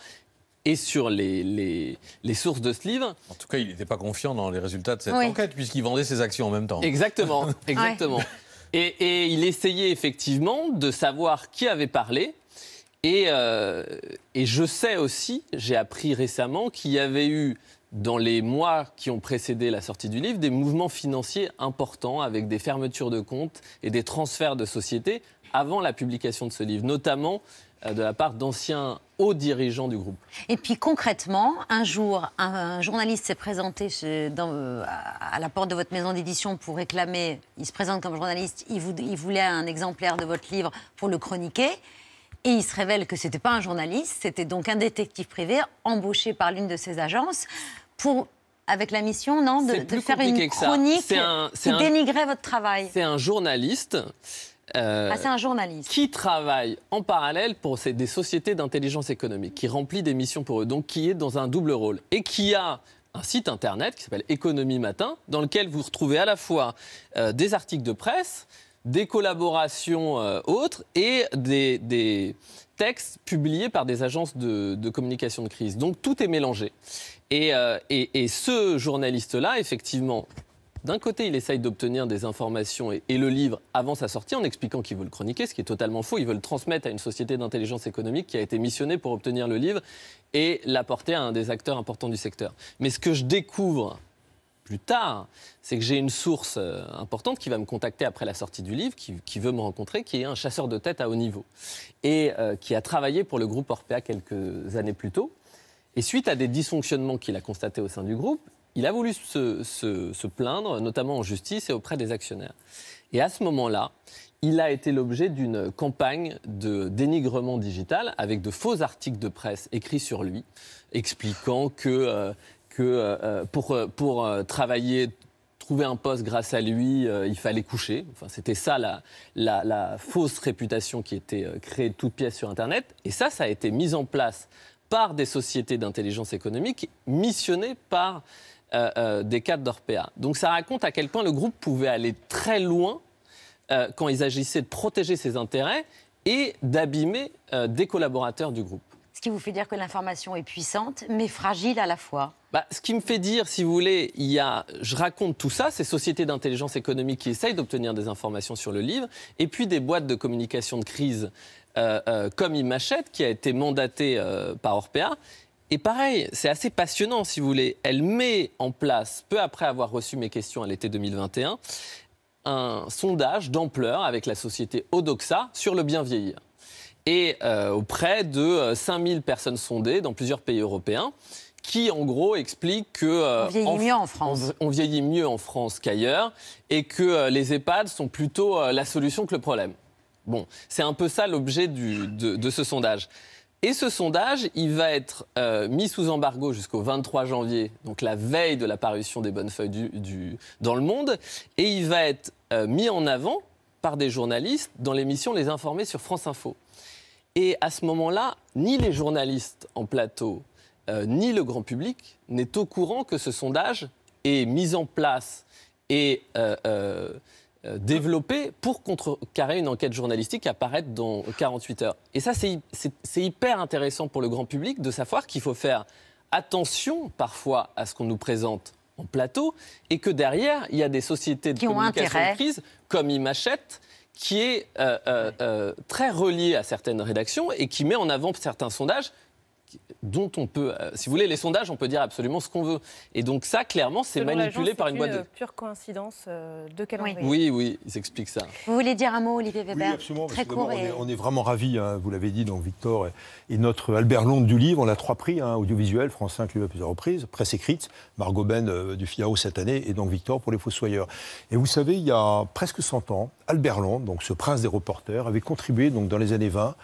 et sur les, sources de ce livre. En tout cas, il n'était pas confiant dans les résultats de cette enquête, puisqu'il vendait ses actions en même temps. Exactement, exactement. Et, il essayait effectivement de savoir qui avait parlé. Euh, et je sais aussi, j'ai appris récemment qu'il y avait eu dans les mois qui ont précédé la sortie du livre, des mouvements financiers importants avec des fermetures de comptes et des transferts de sociétés avant la publication de ce livre, notamment euh, de la part d'anciens hauts dirigeants du groupe. Et puis concrètement, un jour, un, journaliste s'est présenté à la porte de votre maison d'édition pour réclamer, il se présente comme journaliste, il, voulait un exemplaire de votre livre pour le chroniquer. Et il se révèle que ce n'était pas un journaliste, c'était donc un détective privé embauché par l'une de ses agences pour avec la mission, non, de, faire une chronique un, qui votre travail. C'est un journaliste euh, ah, c'est un journaliste. Qui travaille en parallèle pour des sociétés d'intelligence économique, qui remplit des missions pour eux, donc qui est dans un double rôle et qui a un site internet qui s'appelle Économie Matin, dans lequel vous retrouvez à la fois euh, des articles de presse, des collaborations euh, autres et des, textes publiés par des agences de, communication de crise. Donc tout est mélangé. Et, et ce journaliste-là, effectivement, d'un côté, il essaye d'obtenir des informations et, le livre avant sa sortie en expliquant qu'il veut le chroniquer, ce qui est totalement faux. Il veut le transmettre à une société d'intelligence économique qui a été missionnée pour obtenir le livre et l'apporter à un des acteurs importants du secteur. Mais ce que je découvre plus tard, c'est que j'ai une source euh, importante qui va me contacter après la sortie du livre, qui, veut me rencontrer, qui est un chasseur de tête à haut niveau et euh, qui a travaillé pour le groupe Orpea quelques années plus tôt. Et suite à des dysfonctionnements qu'il a constatés au sein du groupe, il a voulu se, se, plaindre, notamment en justice et auprès des actionnaires. Et à ce moment-là, il a été l'objet d'une campagne de dénigrement digital avec de faux articles de presse écrits sur lui, expliquant que, euh, que euh, euh, pour, pour travailler trouver un poste grâce à lui, il fallait coucher. Enfin, c'était ça la, la, fausse réputation qui était créée toute toutes pièces sur Internet. Et ça, ça a été mis en place par des sociétés d'intelligence économique missionnées par euh, euh, des cadres d'Orpea. Donc ça raconte à quel point le groupe pouvait aller très loin euh, quand ils agissaient de protéger ses intérêts et d'abîmer des collaborateurs du groupe. Ce qui vous fait dire que l'information est puissante, mais fragile à la fois. Bah, ce qui me fait dire, si vous voulez, il y a, je raconte tout ça, ces sociétés d'intelligence économique qui essayent d'obtenir des informations sur le livre, et puis des boîtes de communication de crise comme il qui a été mandatée par Orpea et pareil, c'est assez passionnant, si vous voulez. Elle met en place, peu après avoir reçu mes questions à l'été 2021, un sondage d'ampleur avec la société Odoxa sur le bien vieillir. Et euh, auprès de 5000 euh, personnes sondées dans plusieurs pays européens, qui en gros explique que on vieillit mieux en France, qu'ailleurs, et que euh, les EHPAD sont plutôt la solution que le problème. Bon, c'est un peu ça l'objet de ce sondage. Et ce sondage, il va être euh, mis sous embargo jusqu'au 23 janvier, donc la veille de l'apparition des bonnes feuilles dans le monde, et il va être euh, mis en avant par des journalistes dans l'émission Les informer sur France Info. Et à ce moment-là, ni les journalistes en plateau, euh, ni le grand public n'est au courant que ce sondage est mis en place et euh, développé pour contrecarrer une enquête journalistique qui apparaît dans 48 heures. Et ça, c'est hyper intéressant pour le grand public de savoir qu'il faut faire attention parfois à ce qu'on nous présente en plateau et que derrière, il y a des sociétés de communication comme Imachette qui est euh, euh, très reliée à certaines rédactions et qui met en avant certains sondages dont on peut, euh, si vous voulez, les sondages, on peut dire absolument ce qu'on veut. Et donc ça, clairement, c'est manipulé par une boîte de... Euh, pure coïncidence euh, de calendrier. Oui, oui, oui ils expliquent ça. Vous voulez dire un mot, Olivier Weber Oui, absolument. Très court on, est, on, est, vraiment ravis, hein, vous l'avez dit, donc Victor et, notre Albert Londres du livre, on a trois prix, hein, audiovisuel, France 5 lui à plusieurs reprises, presse écrite, Margot Ben du FIAO cette année, et donc Victor pour Les Fossoyeurs. Et vous savez, il y a presque 100 ans, Albert Londres, donc ce prince des reporters, avait contribué donc, dans les années 20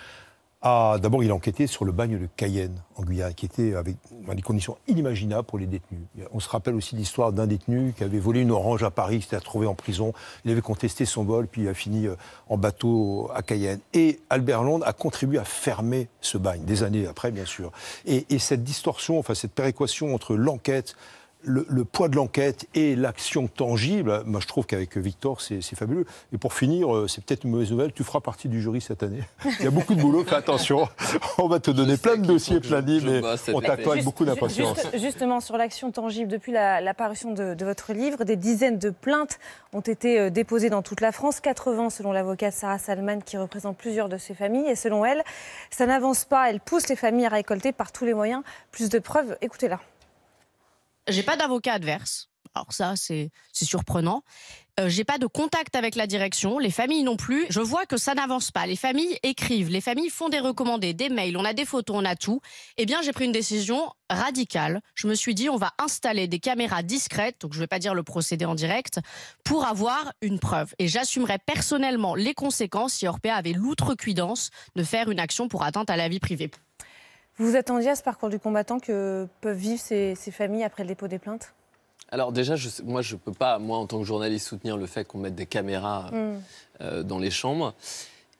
ah, d'abord il a enquêté sur le bagne de Cayenne en Guyane, qui était avec, dans des conditions inimaginables pour les détenus. On se rappelle aussi l'histoire d'un détenu qui avait volé une orange à Paris, qui s'était retrouvé en prison. Il avait contesté son vol, puis il a fini euh, en bateau à Cayenne. Et Albert Londres a contribué à fermer ce bagne, des années après, bien sûr. Et, et cette distorsion, enfin cette péréquation entre l'enquête, le, poids de l'enquête et l'action tangible, moi je trouve qu'avec Victor, c'est fabuleux. Et pour finir, euh, c'est peut-être une mauvaise nouvelle, tu feras partie du jury cette année. Il y a beaucoup de boulot, fais attention. On va te donner plein de dossiers, plein mais on t'accueille beaucoup d'impatience. justement, sur l'action tangible, depuis la, parution de, votre livre, des dizaines de plaintes ont été euh, déposées dans toute la France, 80 selon l'avocate Sarah Salman, qui représente plusieurs de ces familles. Et selon elle, ça n'avance pas, elle pousse les familles à récolter par tous les moyens plus de preuves. Écoutez-la. J'ai pas d'avocat adverse. Alors ça, c'est surprenant. Euh, j'ai pas de contact avec la direction, les familles non plus. Je vois que ça n'avance pas. Les familles écrivent, les familles font des recommandés, des mails, on a des photos, on a tout. Eh bien, j'ai pris une décision radicale. Je me suis dit, on va installer des caméras discrètes, donc je vais pas dire le procédé en direct, pour avoir une preuve. Et j'assumerai personnellement les conséquences si Orpea avait l'outrecuidance de faire une action pour atteinte à la vie privée. Vous attendiez à ce parcours du combattant que peuvent vivre ces, familles après le dépôt des plaintes alors déjà, je, moi, je peux pas, moi, en tant que journaliste, soutenir le fait qu'on mette des caméras hmm. euh, dans les chambres.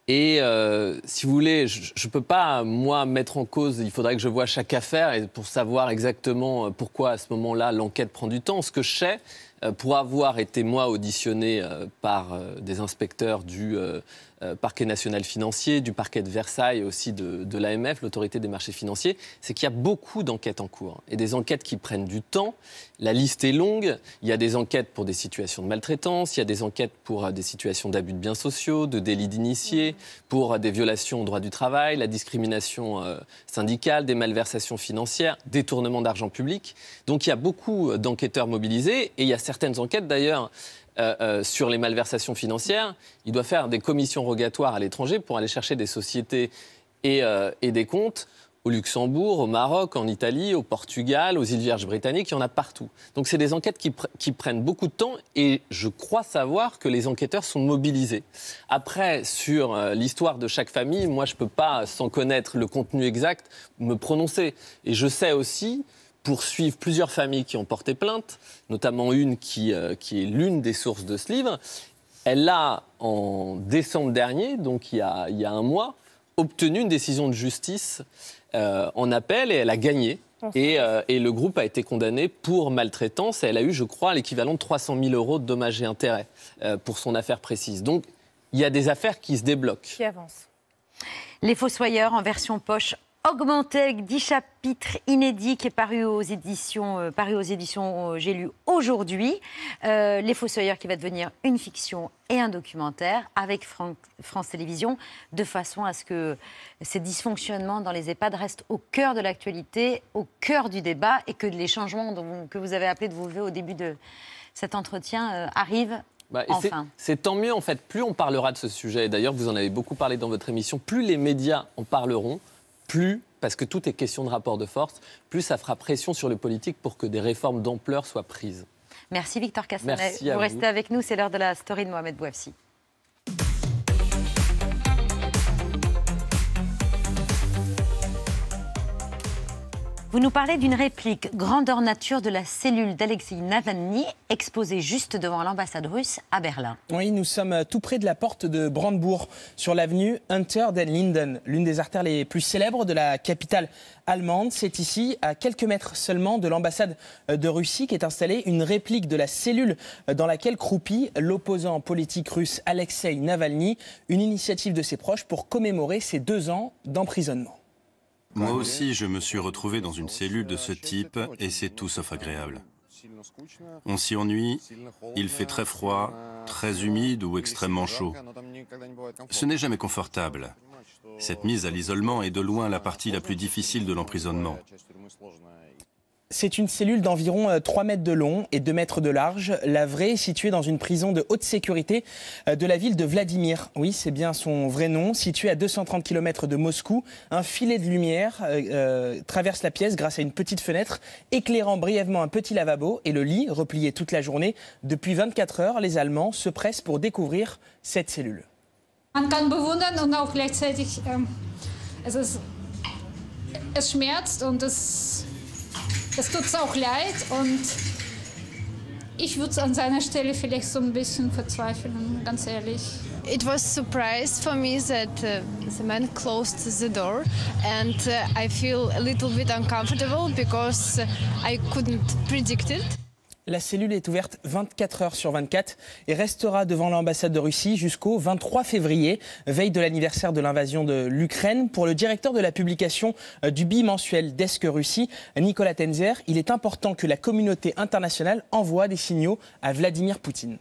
Et euh, si vous voulez, je ne peux pas, moi, mettre en cause, il faudrait que je vois chaque affaire et pour savoir exactement euh, pourquoi à ce moment-là l'enquête prend du temps. Ce que je sais, euh, pour avoir été, moi, auditionné euh, par euh, des inspecteurs du parquet national financier, du parquet de Versailles et aussi de, l'AMF, l'autorité des marchés financiers, c'est qu'il y a beaucoup d'enquêtes en cours hein. et des enquêtes qui prennent du temps. La liste est longue. Il y a des enquêtes pour des situations de maltraitance, il y a des enquêtes pour des situations d'abus de biens sociaux, de délits d'initiés, pour des violations au droit du travail, la discrimination syndicale, des malversations financières, détournement d'argent public. Donc il y a beaucoup d'enquêteurs mobilisés et il y a certains certaines enquêtes d'ailleurs euh, euh, sur les malversations financières, il doit faire des commissions rogatoires à l'étranger pour aller chercher des sociétés euh, et, des comptes au Luxembourg, au Maroc, en Italie, au Portugal, aux îles Vierges britanniques, il y en a partout. Donc c'est des enquêtes qui, prennent beaucoup de temps et je crois savoir que les enquêteurs sont mobilisés. Après, sur l'histoire de chaque famille, moi je ne peux pas, sans connaître le contenu exact, me prononcer. Et je sais aussi poursuivent plusieurs familles qui ont porté plainte, notamment une qui, euh, qui est l'une des sources de ce livre. Elle a, en décembre dernier, donc il y a, il y a un mois, obtenu une décision de justice euh, en appel et elle a gagné. Et, euh, et, le groupe a été condamné pour maltraitance et elle a eu, je crois, l'équivalent de 300 000 euros de dommages et intérêts pour son affaire précise. Donc, il y a des affaires qui se débloquent. Qui avancent. Les fossoyeurs en version poche augmenté avec 10 chapitres inédits qui est paru aux éditions, euh, paru aux éditions euh, J'ai lu aujourd'hui. Euh, les Fossoyeurs qui va devenir une fiction et un documentaire avec France Télévisions, de façon à ce que ces dysfonctionnements dans les EHPAD restent au cœur de l'actualité, au cœur du débat et que les changements que vous avez appelés de vos voeux au début de cet entretien arrivent bah, enfin. C'est tant mieux en fait. Plus on parlera de ce sujet, et d'ailleurs vous en avez beaucoup parlé dans votre émission, plus les médias en parleront, plus parce que tout est question de rapport de force, plus ça fera pression sur les politique pour que des réformes d'ampleur soient prises. Merci Victor Castanet. vous, restez avec nous, c'est l'heure de la story de Mohamed Bouafsi. Vous nous parlez d'une réplique grandeur nature de la cellule d'Alexei Navalny, exposée juste devant l'ambassade russe à Berlin. Oui, nous sommes tout près de la porte de Brandebourg, sur l'avenue Unter den Linden, l'une des artères les plus célèbres de la capitale allemande. C'est ici, à quelques mètres seulement de l'ambassade de Russie, qu'est installée une réplique de la cellule dans laquelle croupit l'opposant politique russe Alexei Navalny, une initiative de ses proches pour commémorer ses deux ans d'emprisonnement. Moi aussi, je me suis retrouvé dans une cellule de ce type et c'est tout sauf agréable. On s'y ennuie, il fait très froid, très humide ou extrêmement chaud. Ce n'est jamais confortable. Cette mise à l'isolement est de loin la partie la plus difficile de l'emprisonnement. C'est une cellule d'environ 3 euh, mètres de long et 2 mètres de large. La vraie est située dans une prison de haute sécurité euh, de la ville de Vladimir. Oui, c'est bien son vrai nom. Située à 230 km de Moscou, un filet de lumière euh, traverse la pièce grâce à une petite fenêtre, éclairant brièvement un petit lavabo et le lit, replié toute la journée. Depuis 24 heures, les Allemands se pressent pour découvrir cette cellule. Es tut tut's auch leid und ich würde es an seiner Stelle vielleicht so ein bisschen verzweifeln, ganz ehrlich. It was surprise for me that uh, the man closed the door and uh, I feel a little bit uncomfortable because uh, I couldn't predict it. La cellule est ouverte 24 heures sur 24 et restera devant l'ambassade de Russie jusqu'au 23 février, veille de l'anniversaire de l'invasion de l'Ukraine. Pour le directeur de la publication euh, du bimensuel Desk Russie, Nicolas Tenzer, il est important que la communauté internationale envoie des signaux à Vladimir Poutine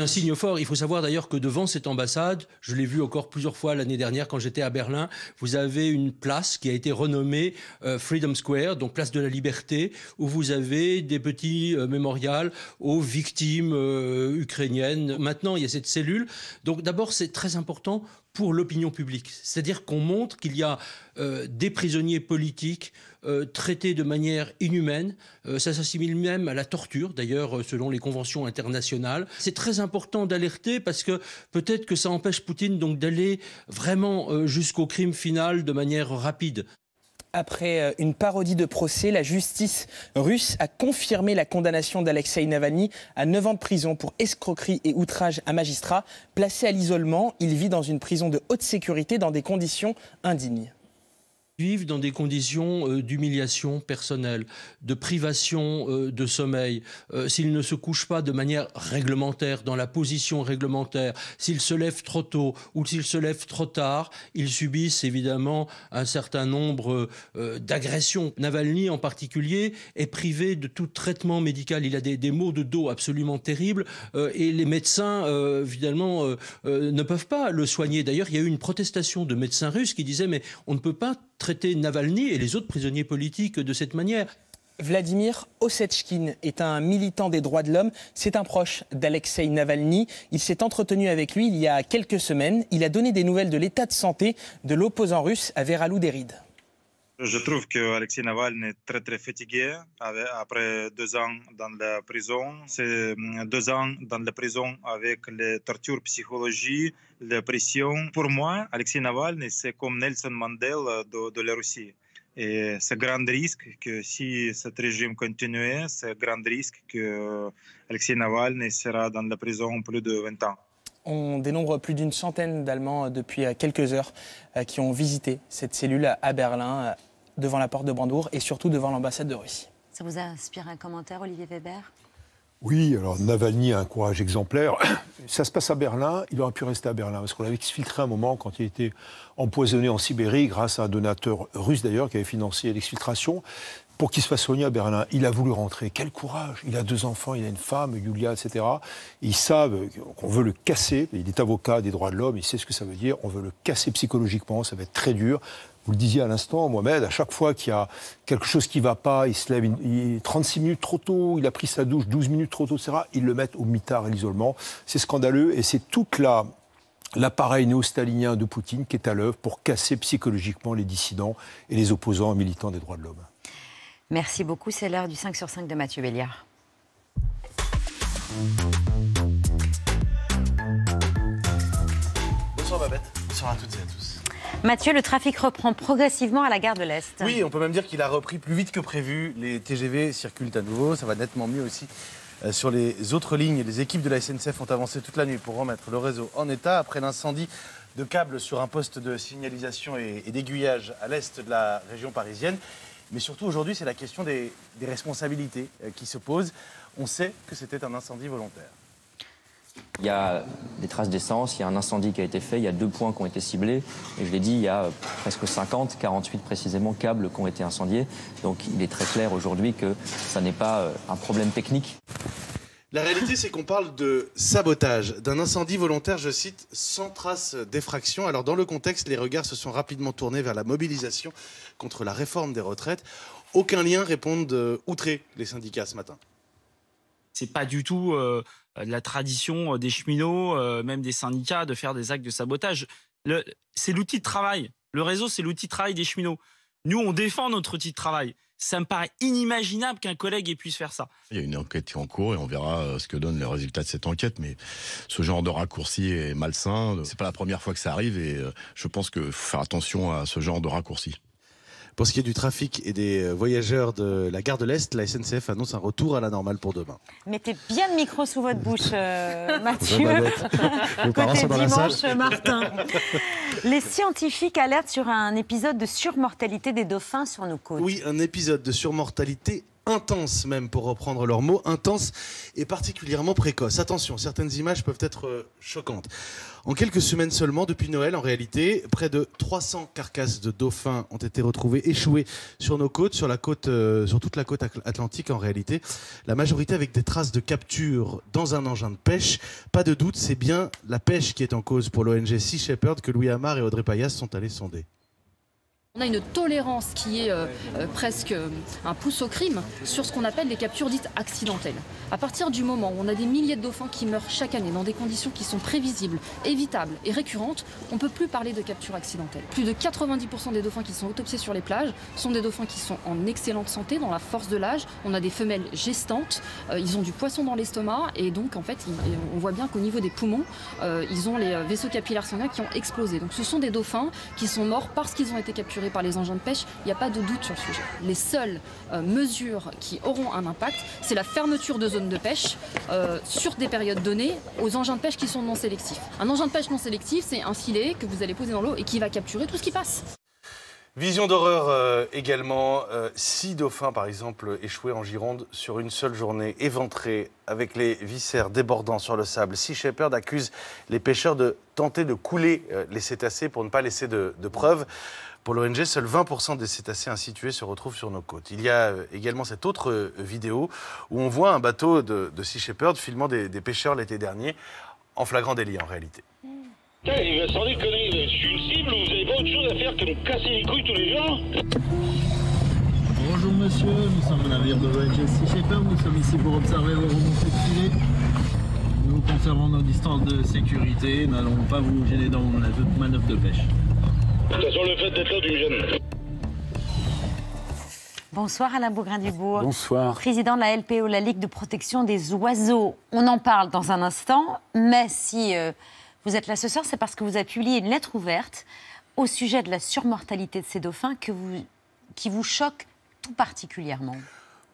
un signe fort. Il faut savoir d'ailleurs que devant cette ambassade, je l'ai vu encore plusieurs fois l'année dernière quand j'étais à Berlin, vous avez une place qui a été renommée euh, Freedom Square, donc place de la liberté, où vous avez des petits euh, mémorials aux victimes euh, ukrainiennes. Maintenant, il y a cette cellule. Donc d'abord, c'est très important pour l'opinion publique. C'est-à-dire qu'on montre qu'il y a des prisonniers politiques, euh, traité de manière inhumaine. Euh, ça s'assimile même à la torture, d'ailleurs, euh, selon les conventions internationales. C'est très important d'alerter parce que peut-être que ça empêche Poutine donc d'aller vraiment jusqu'au crime final de manière rapide. Après une parodie de procès, la justice russe a confirmé la condamnation d'Alexei Navalny à 9 ans de prison pour escroquerie et outrage à magistrat. Placé à l'isolement, il vit dans une prison de haute sécurité dans des conditions indignes vivent dans des conditions euh, d'humiliation personnelle, de privation euh, de sommeil, euh, s'ils ne se couchent pas de manière réglementaire, dans la position réglementaire, s'ils se lèvent trop tôt ou s'ils se lèvent trop tard, ils subissent évidemment un certain nombre d'agressions. Navalny en particulier est privé de tout traitement médical. Il a des, maux de dos absolument terribles et les médecins, évidemment, ne peuvent pas le soigner. D'ailleurs, il y a eu une protestation de médecins russes qui disaient mais on ne peut pas traiter Navalny et les autres prisonniers politiques de cette manière. Vladimir Osetchkin est un militant des droits de l'homme. C'est un proche d'Alexei Navalny. Il s'est entretenu avec lui il y a quelques semaines. Il a donné des nouvelles de l'état de santé de l'opposant russe à Véralou Deride. Je trouve que Alexis Navalny est très très fatigué après deux ans dans la prison. C'est euh, deux ans dans la prison avec les tortures psychologiques, la pression. Pour moi, Alexei Navalny, c'est comme Nelson Mandela de, la Russie. Et c'est grand risque que si ce régime continue, c'est grand risque que Navalny sera dans la prison plus de 20 ans. On dénombre plus d'une centaine d'Allemands depuis quelques heures euh, qui ont visité cette cellule à Berlin devant la porte de Brandebourg et surtout devant l'ambassade de Russie. Ça vous a inspiré un commentaire, Olivier Weber oui, alors Navalny a un courage exemplaire. Ça se passe à Berlin, il aurait pu rester à Berlin, parce qu'on l'avait exfiltré un moment quand il était empoisonné en Sibérie, grâce à un donateur russe d'ailleurs qui avait financé l'exfiltration, pour qu'il se fasse soigner à Berlin. Il a voulu rentrer. Quel courage Il a deux enfants, il a une femme, Yulia, etc. ils savent qu'on veut le casser. Il est avocat des droits de l'homme, il sait ce que ça veut dire. On veut le casser psychologiquement, ça va être très dur vous le disiez à l'instant, Mohamed, à chaque fois qu'il y a quelque chose qui ne va pas, il se lève 36 minutes trop tôt, il a pris sa douche 12 minutes trop tôt, etc., ils le mettent au mitard et l'isolement. C'est scandaleux et c'est toute la, l'appareil néo-stalinien de Poutine qui est à l'œuvre pour casser psychologiquement les dissidents et les opposants militants des droits de l'homme. Merci beaucoup. C'est l'heure du 5 sur 5 de Mathieu Béliard. Bonsoir Babette. Bonsoir à toutes et à tous. Mathieu, le trafic reprend progressivement à la gare de l'Est. Oui, on peut même dire qu'il a repris plus vite que prévu. Les TGV circulent à nouveau, ça va nettement mieux aussi. Euh, sur les autres lignes, les équipes de la SNCF ont avancé toute la nuit pour remettre le réseau en état après l'incendie de câbles sur un poste de signalisation et, d'aiguillage à l'est de la région parisienne. Mais surtout aujourd'hui, c'est la question des, responsabilités euh, qui se pose. On sait que c'était un incendie volontaire. Il y a des traces d'essence, il y a un incendie qui a été fait, il y a deux points qui ont été ciblés. Et je l'ai dit, il y a presque 50, 48 précisément câbles qui ont été incendiés. Donc il est très clair aujourd'hui que ça n'est pas euh, un problème technique. La réalité, c'est qu'on parle de sabotage, d'un incendie volontaire, je cite, sans trace d'effraction. Alors, dans le contexte, les regards se sont rapidement tournés vers la mobilisation contre la réforme des retraites. Aucun lien répondent euh, outré les syndicats ce matin. C'est pas du tout euh, euh, de la tradition euh, des cheminots, euh, même des syndicats, de faire des actes de sabotage. C'est l'outil de travail. Le réseau, c'est l'outil de travail des cheminots. Nous, on défend notre outil de travail. Ça me paraît inimaginable qu'un collègue puisse faire ça. Il y a une enquête qui est en cours et on verra ce que donnent les résultats de cette enquête. Mais ce genre de raccourci est malsain. C'est pas la première fois que ça arrive et je pense qu'il faut faire attention à ce genre de raccourci. Pour ce qui est du trafic et des euh, voyageurs de la gare de l'Est, la SNCF annonce un retour à la normale pour demain. Mettez bien le micro sous votre bouche, euh, Mathieu. Côté dimanche, Martin. Les scientifiques alertent sur un épisode de surmortalité des dauphins sur nos côtes. Oui, un épisode de surmortalité intense même, pour reprendre leurs mots, intense et particulièrement précoce. Attention, certaines images peuvent être euh, choquantes. En quelques semaines seulement, depuis Noël en réalité, près de 300 carcasses de dauphins ont été retrouvées échouées sur nos côtes, sur, la côte, euh, sur toute la côte atlantique en réalité. La majorité avec des traces de capture dans un engin de pêche. Pas de doute, c'est bien la pêche qui est en cause pour l'ONG Sea Shepherd que Louis Hamar et Audrey Payas sont allés sonder. On a une tolérance qui est euh, euh, presque euh, un pouce au crime sur ce qu'on appelle les captures dites accidentelles. À partir du moment où on a des milliers de dauphins qui meurent chaque année dans des conditions qui sont prévisibles, évitables et récurrentes, on ne peut plus parler de capture accidentelle. Plus de 90% des dauphins qui sont autopsiés sur les plages sont des dauphins qui sont en excellente santé, dans la force de l'âge. On a des femelles gestantes, ils ont du poisson dans l'estomac et donc en fait on voit bien qu'au niveau des poumons, ils ont les vaisseaux capillaires sanguins qui ont explosé. Donc ce sont des dauphins qui sont morts parce qu'ils ont été capturés par les engins de pêche, il n'y a pas de doute sur le sujet. Les seules euh, mesures qui auront un impact, c'est la fermeture de zones de pêche euh, sur des périodes données aux engins de pêche qui sont non sélectifs. Un engin de pêche non sélectif, c'est un filet que vous allez poser dans l'eau et qui va capturer tout ce qui passe. Vision d'horreur euh, également. si six dauphins, par exemple, échoués en Gironde sur une seule journée, éventrés, avec les viscères débordant sur le sable. Sea Shepherd accuse les pêcheurs de tenter de couler les cétacés pour ne pas laisser de, de preuves. Pour l'ONG, seuls 20% des cétacés institués se retrouvent sur nos côtes. Il y a euh, également cette autre euh, vidéo où on voit un bateau de, de Sea Shepherd filmant des, pêcheurs l'été dernier en flagrant délit en réalité. Hey, sans déconner, je suis une cible vous avez pas autre chose à faire que me casser les couilles tous les jours Bonjour monsieur, nous sommes un navire de l'ONG Sea Shepherd, nous sommes ici pour observer vos remontées de filet. Nous conservons nos distances de sécurité, n'allons pas vous gêner dans notre manœuvre de pêche. Bonsoir Alain Bougrain-Dubourg. Bonsoir. Président de la LPO, la Ligue de protection des oiseaux. On en parle dans un instant, mais si euh, vous êtes là ce soir, c'est parce que vous avez publié une lettre ouverte au sujet de la surmortalité de ces dauphins qui vous choque tout particulièrement.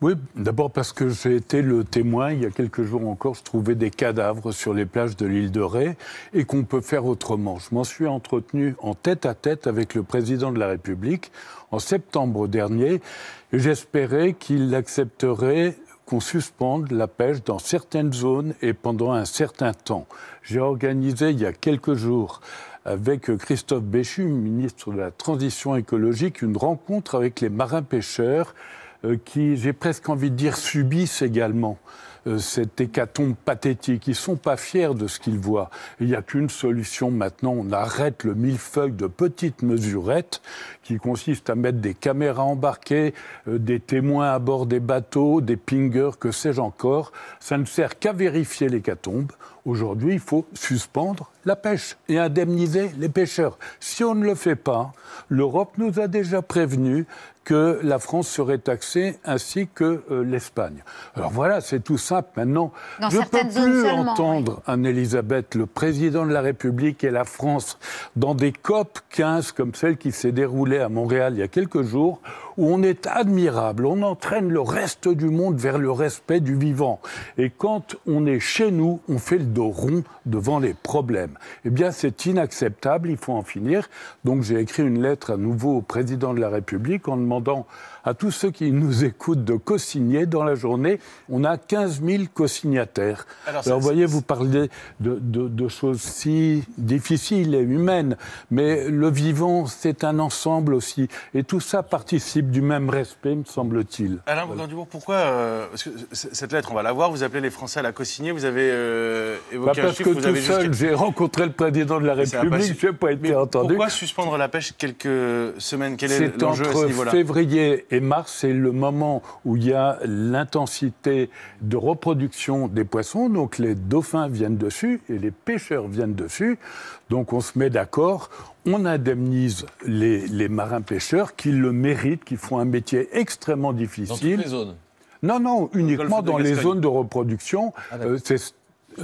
Oui, d'abord parce que j'ai été le témoin, il y a quelques jours encore, je trouvais des cadavres sur les plages de l'île de Ré et qu'on peut faire autrement. Je m'en suis entretenu en tête à tête avec le président de la République en septembre dernier j'espérais qu'il accepterait qu'on suspende la pêche dans certaines zones et pendant un certain temps. J'ai organisé il y a quelques jours avec Christophe Béchu, ministre de la Transition écologique, une rencontre avec les marins pêcheurs euh, qui, j'ai presque envie de dire, subissent également euh, cette hécatombe pathétique. Ils sont pas fiers de ce qu'ils voient. Il n'y a qu'une solution maintenant. On arrête le millefeuille de petites mesurettes qui consiste à mettre des caméras embarquées, euh, des témoins à bord des bateaux, des pingers, que sais-je encore. Ça ne sert qu'à vérifier l'hécatombe. Aujourd'hui, il faut suspendre la pêche et indemniser les pêcheurs. Si on ne le fait pas, l'Europe nous a déjà prévenu que la France serait taxée ainsi que euh, l'Espagne. Alors voilà, c'est tout simple. Maintenant, je ne peux plus entendre anne un Elisabeth, le président de la République et la France dans des COP 15 comme celle qui s'est déroulée à Montréal il y a quelques jours où on est admirable, on entraîne le reste du monde vers le respect du vivant. Et quand on est chez nous, on fait le dos rond devant les problèmes. Eh bien, c'est inacceptable, il faut en finir. Donc j'ai écrit une lettre à nouveau au président de la République en demandant à tous ceux qui nous écoutent de co-signer. Dans la journée, on a 15 000 co-signataires. Alors, vous voyez, vous parlez de, choses si difficiles et humaines, mais le vivant, c'est un ensemble aussi. Et tout ça participe du même respect, me semble-t-il. Alain voilà. Dubourg, pourquoi euh, parce que cette lettre, on va la voir, vous appelez les Français à la co-signer, vous avez euh, évoqué bah, Parce que tout seul, j'ai rencontré le président de la République, je n'ai pas été entendu. Pourquoi suspendre la pêche quelques semaines Quel est, l'enjeu à niveau février et et mars, c'est le moment où il y a l'intensité de reproduction des poissons. Donc les dauphins viennent dessus et les pêcheurs viennent dessus. Donc on se met d'accord, on indemnise les, marins-pêcheurs qui le méritent, qui font un métier extrêmement difficile. Dans toutes les zones non, non, uniquement dans les zones de reproduction. Ah,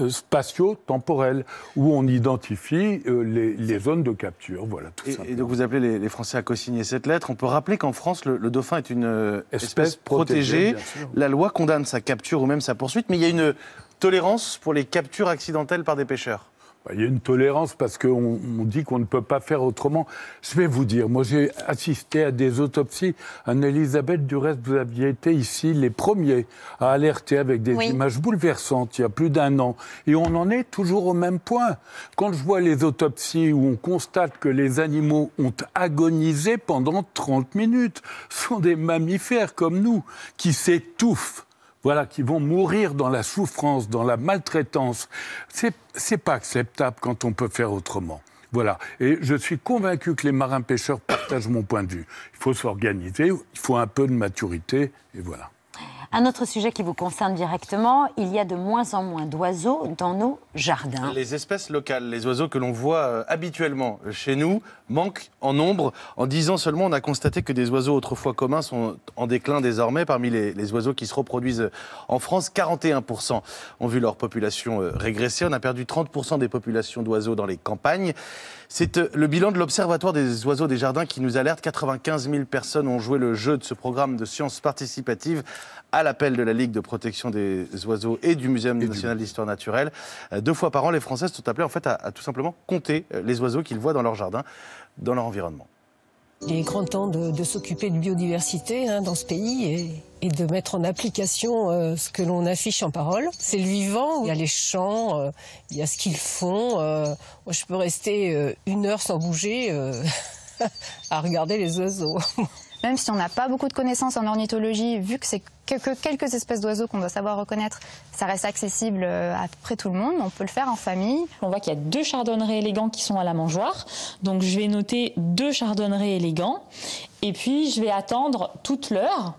euh, spatio temporel où on identifie euh, les, zones de capture. Voilà, tout et donc vous appelez les, Français à co-signer cette lettre. On peut rappeler qu'en France, le, dauphin est une euh, espèce, protégée la loi condamne sa capture ou même sa poursuite, mais il y a une tolérance pour les captures accidentelles par des pêcheurs. Bah, il y a une tolérance parce qu'on dit qu'on ne peut pas faire autrement. Je vais vous dire, moi j'ai assisté à des autopsies. Anne-Elisabeth, du reste, vous aviez été ici les premiers à alerter avec des images bouleversantes il y a plus d'un an. Et on en est toujours au même point. Quand je vois les autopsies où on constate que les animaux ont agonisé pendant 30 minutes, ce sont des mammifères comme nous qui s'étouffent voilà, qui vont mourir dans la souffrance, dans la maltraitance. C'est, n'est pas acceptable quand on peut faire autrement. Voilà. Et je suis convaincu que les marins pêcheurs partagent mon point de vue. Il faut s'organiser, il faut un peu de maturité, et voilà. Un autre sujet qui vous concerne directement, il y a de moins en moins d'oiseaux dans nos jardins. Les espèces locales, les oiseaux que l'on voit euh, habituellement chez nous, manquent en nombre. En dix ans seulement, on a constaté que des oiseaux autrefois communs sont en déclin désormais. Parmi les, oiseaux qui se reproduisent euh, en France, 41% ont vu leur population euh, régresser. On a perdu 30% des populations d'oiseaux dans les campagnes. C'est le bilan de l'Observatoire des oiseaux des jardins qui nous alerte. 95 000 personnes ont joué le jeu de ce programme de sciences participatives à l'appel de la Ligue de protection des oiseaux et du Muséum national d'histoire naturelle. Euh, deux fois par an, les Françaises sont appelés en fait à, tout simplement compter euh, les oiseaux qu'ils voient dans leur jardin, dans leur environnement. Il est grand temps de, s'occuper de biodiversité hein, dans ce pays et, de mettre en application euh, ce que l'on affiche en parole. C'est le vivant, il y a les champs, il y a ce qu'ils font. moi, je peux rester une heure sans bouger à regarder les oiseaux. même si on n'a pas beaucoup de connaissances en ornithologie, vu que c'est que, quelques espèces d'oiseaux qu'on doit savoir reconnaître, ça reste accessible euh, à tout le monde. On peut le faire en famille. On voit qu'il y a deux chardonnerets élégants qui sont à la mangeoire. Donc je vais noter deux chardonnerets élégants. Et puis je vais attendre toute l'heure.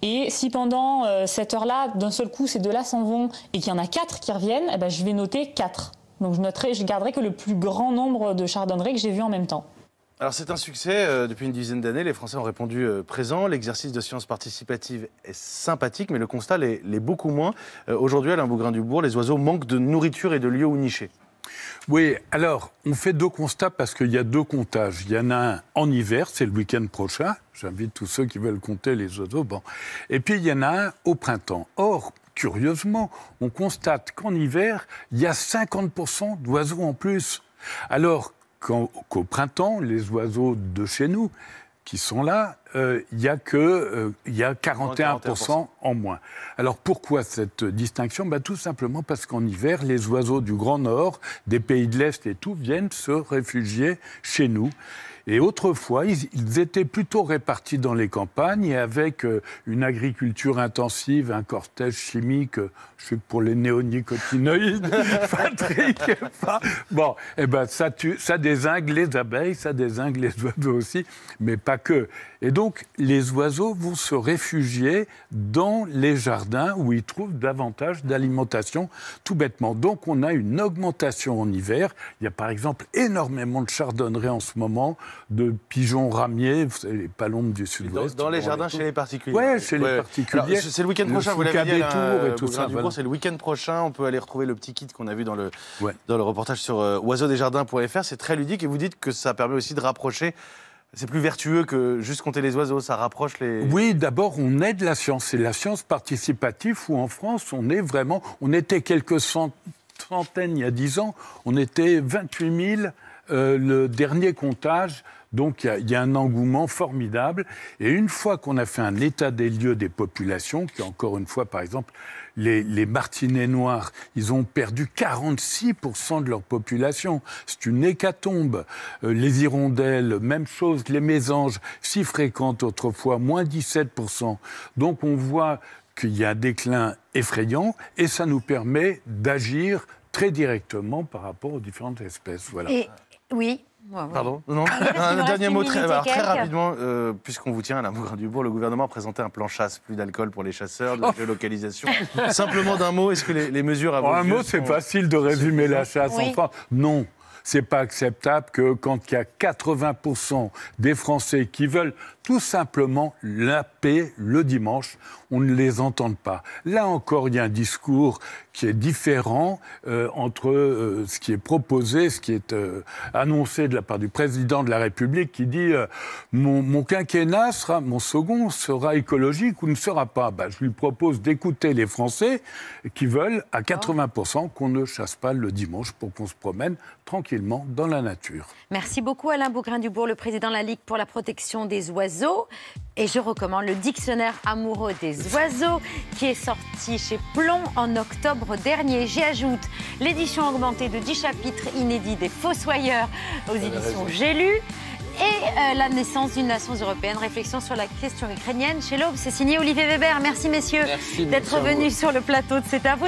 Et si pendant euh, cette heure-là, d'un seul coup, ces deux-là s'en vont et qu'il y en a quatre qui reviennent, eh ben, je vais noter quatre. Donc je, noterai, je garderai que le plus grand nombre de chardonnerets que j'ai vu en même temps. Alors c'est un succès. Euh, depuis une dizaine d'années, les Français ont répondu euh, présent. L'exercice de sciences participative est sympathique, mais le constat l'est, beaucoup moins. Euh, aujourd'hui, à l'Imbougrain-du-Bourg, les oiseaux manquent de nourriture et de lieux où nicher. Oui, alors on fait deux constats parce qu'il y a deux comptages. Il y en a un en hiver, c'est le week-end prochain. J'invite tous ceux qui veulent compter les oiseaux. Bon. Et puis il y en a un au printemps. Or, curieusement, on constate qu'en hiver, il y a 50% d'oiseaux en plus. Alors qu'au printemps, les oiseaux de chez nous qui sont là, euh, il y a que euh, y a 41%, en moins. Alors pourquoi cette distinction ben, Tout simplement parce qu'en hiver, les oiseaux du Grand Nord, des pays de l'Est et tout, viennent se réfugier chez nous. Et autrefois, ils, étaient plutôt répartis dans les campagnes et avec euh, une agriculture intensive, un cortège chimique, euh, je suis pour les néonicotinoïdes, Patrick. Pas... Bon, eh ben, ça, tue, ça désingue les abeilles, ça désingue les oiseaux aussi, mais pas que. Et donc, les oiseaux vont se réfugier dans les jardins où ils trouvent davantage d'alimentation, tout bêtement. Donc, on a une augmentation en hiver. Il y a par exemple énormément de chardonnerets en ce moment, de pigeons ramiers, les palombes du sud-ouest. Dans, les jardins, chez les particuliers. Oui, chez les particuliers. C'est le week-end prochain, vous l'avez dit. Euh, c'est le week-end prochain. On peut aller retrouver le petit kit qu'on a vu dans le, dans le reportage sur euh, des jardins.fr C'est très ludique et vous dites que ça permet aussi de rapprocher c'est plus vertueux que juste compter les oiseaux, ça rapproche les... Oui, d'abord, on aide la science. C'est la science participative où en France, on est vraiment... On était quelques centaines il y a dix ans, on était 28 000 euh, le dernier comptage donc il y, a, un engouement formidable. Et une fois qu'on a fait un état des lieux des populations, qui encore une fois, par exemple, les, Martinets noirs, ils ont perdu 46% de leur population. C'est une hécatombe. Euh, les hirondelles, même chose. Les mésanges, si fréquentes autrefois, moins 17%. Donc on voit qu'il y a un déclin effrayant et ça nous permet d'agir très directement par rapport aux différentes espèces. Voilà. Et, oui, Pardon Non, ah, un dernier mot très, très rapidement, euh, puisqu'on vous tient à la du bourg. le gouvernement a présenté un plan chasse, plus d'alcool pour les chasseurs, de oh. localisation. Simplement d'un mot, est-ce que les, mesures à oh, Un mot, c'est facile de résumer la chasse en France. Non c'est pas acceptable que quand il y a 80% des Français qui veulent tout simplement la paix le dimanche, on ne les entende pas. Là encore, il y a un discours qui est différent euh, entre euh, ce qui est proposé, ce qui est euh, annoncé de la part du président de la République qui dit mon, quinquennat sera, mon second sera écologique ou ne sera pas. Bah, je lui propose d'écouter les Français qui veulent à 80% qu'on ne chasse pas le dimanche pour qu'on se promène tranquillement dans la nature. Merci beaucoup Alain Bougrain-Dubourg, le président de la Ligue pour la protection des oiseaux. Et je recommande le dictionnaire amoureux des qui est sorti chez Plomb en octobre dernier. J'y ajoute l'édition augmentée de 10 chapitres inédits des Fossoyeurs aux éditions J'ai lu et euh, la naissance d'une nation européenne. Réflexion sur la question ukrainienne chez l'Aube. C'est signé Olivier Weber. Merci messieurs d'être venus sur le plateau de cet à vous.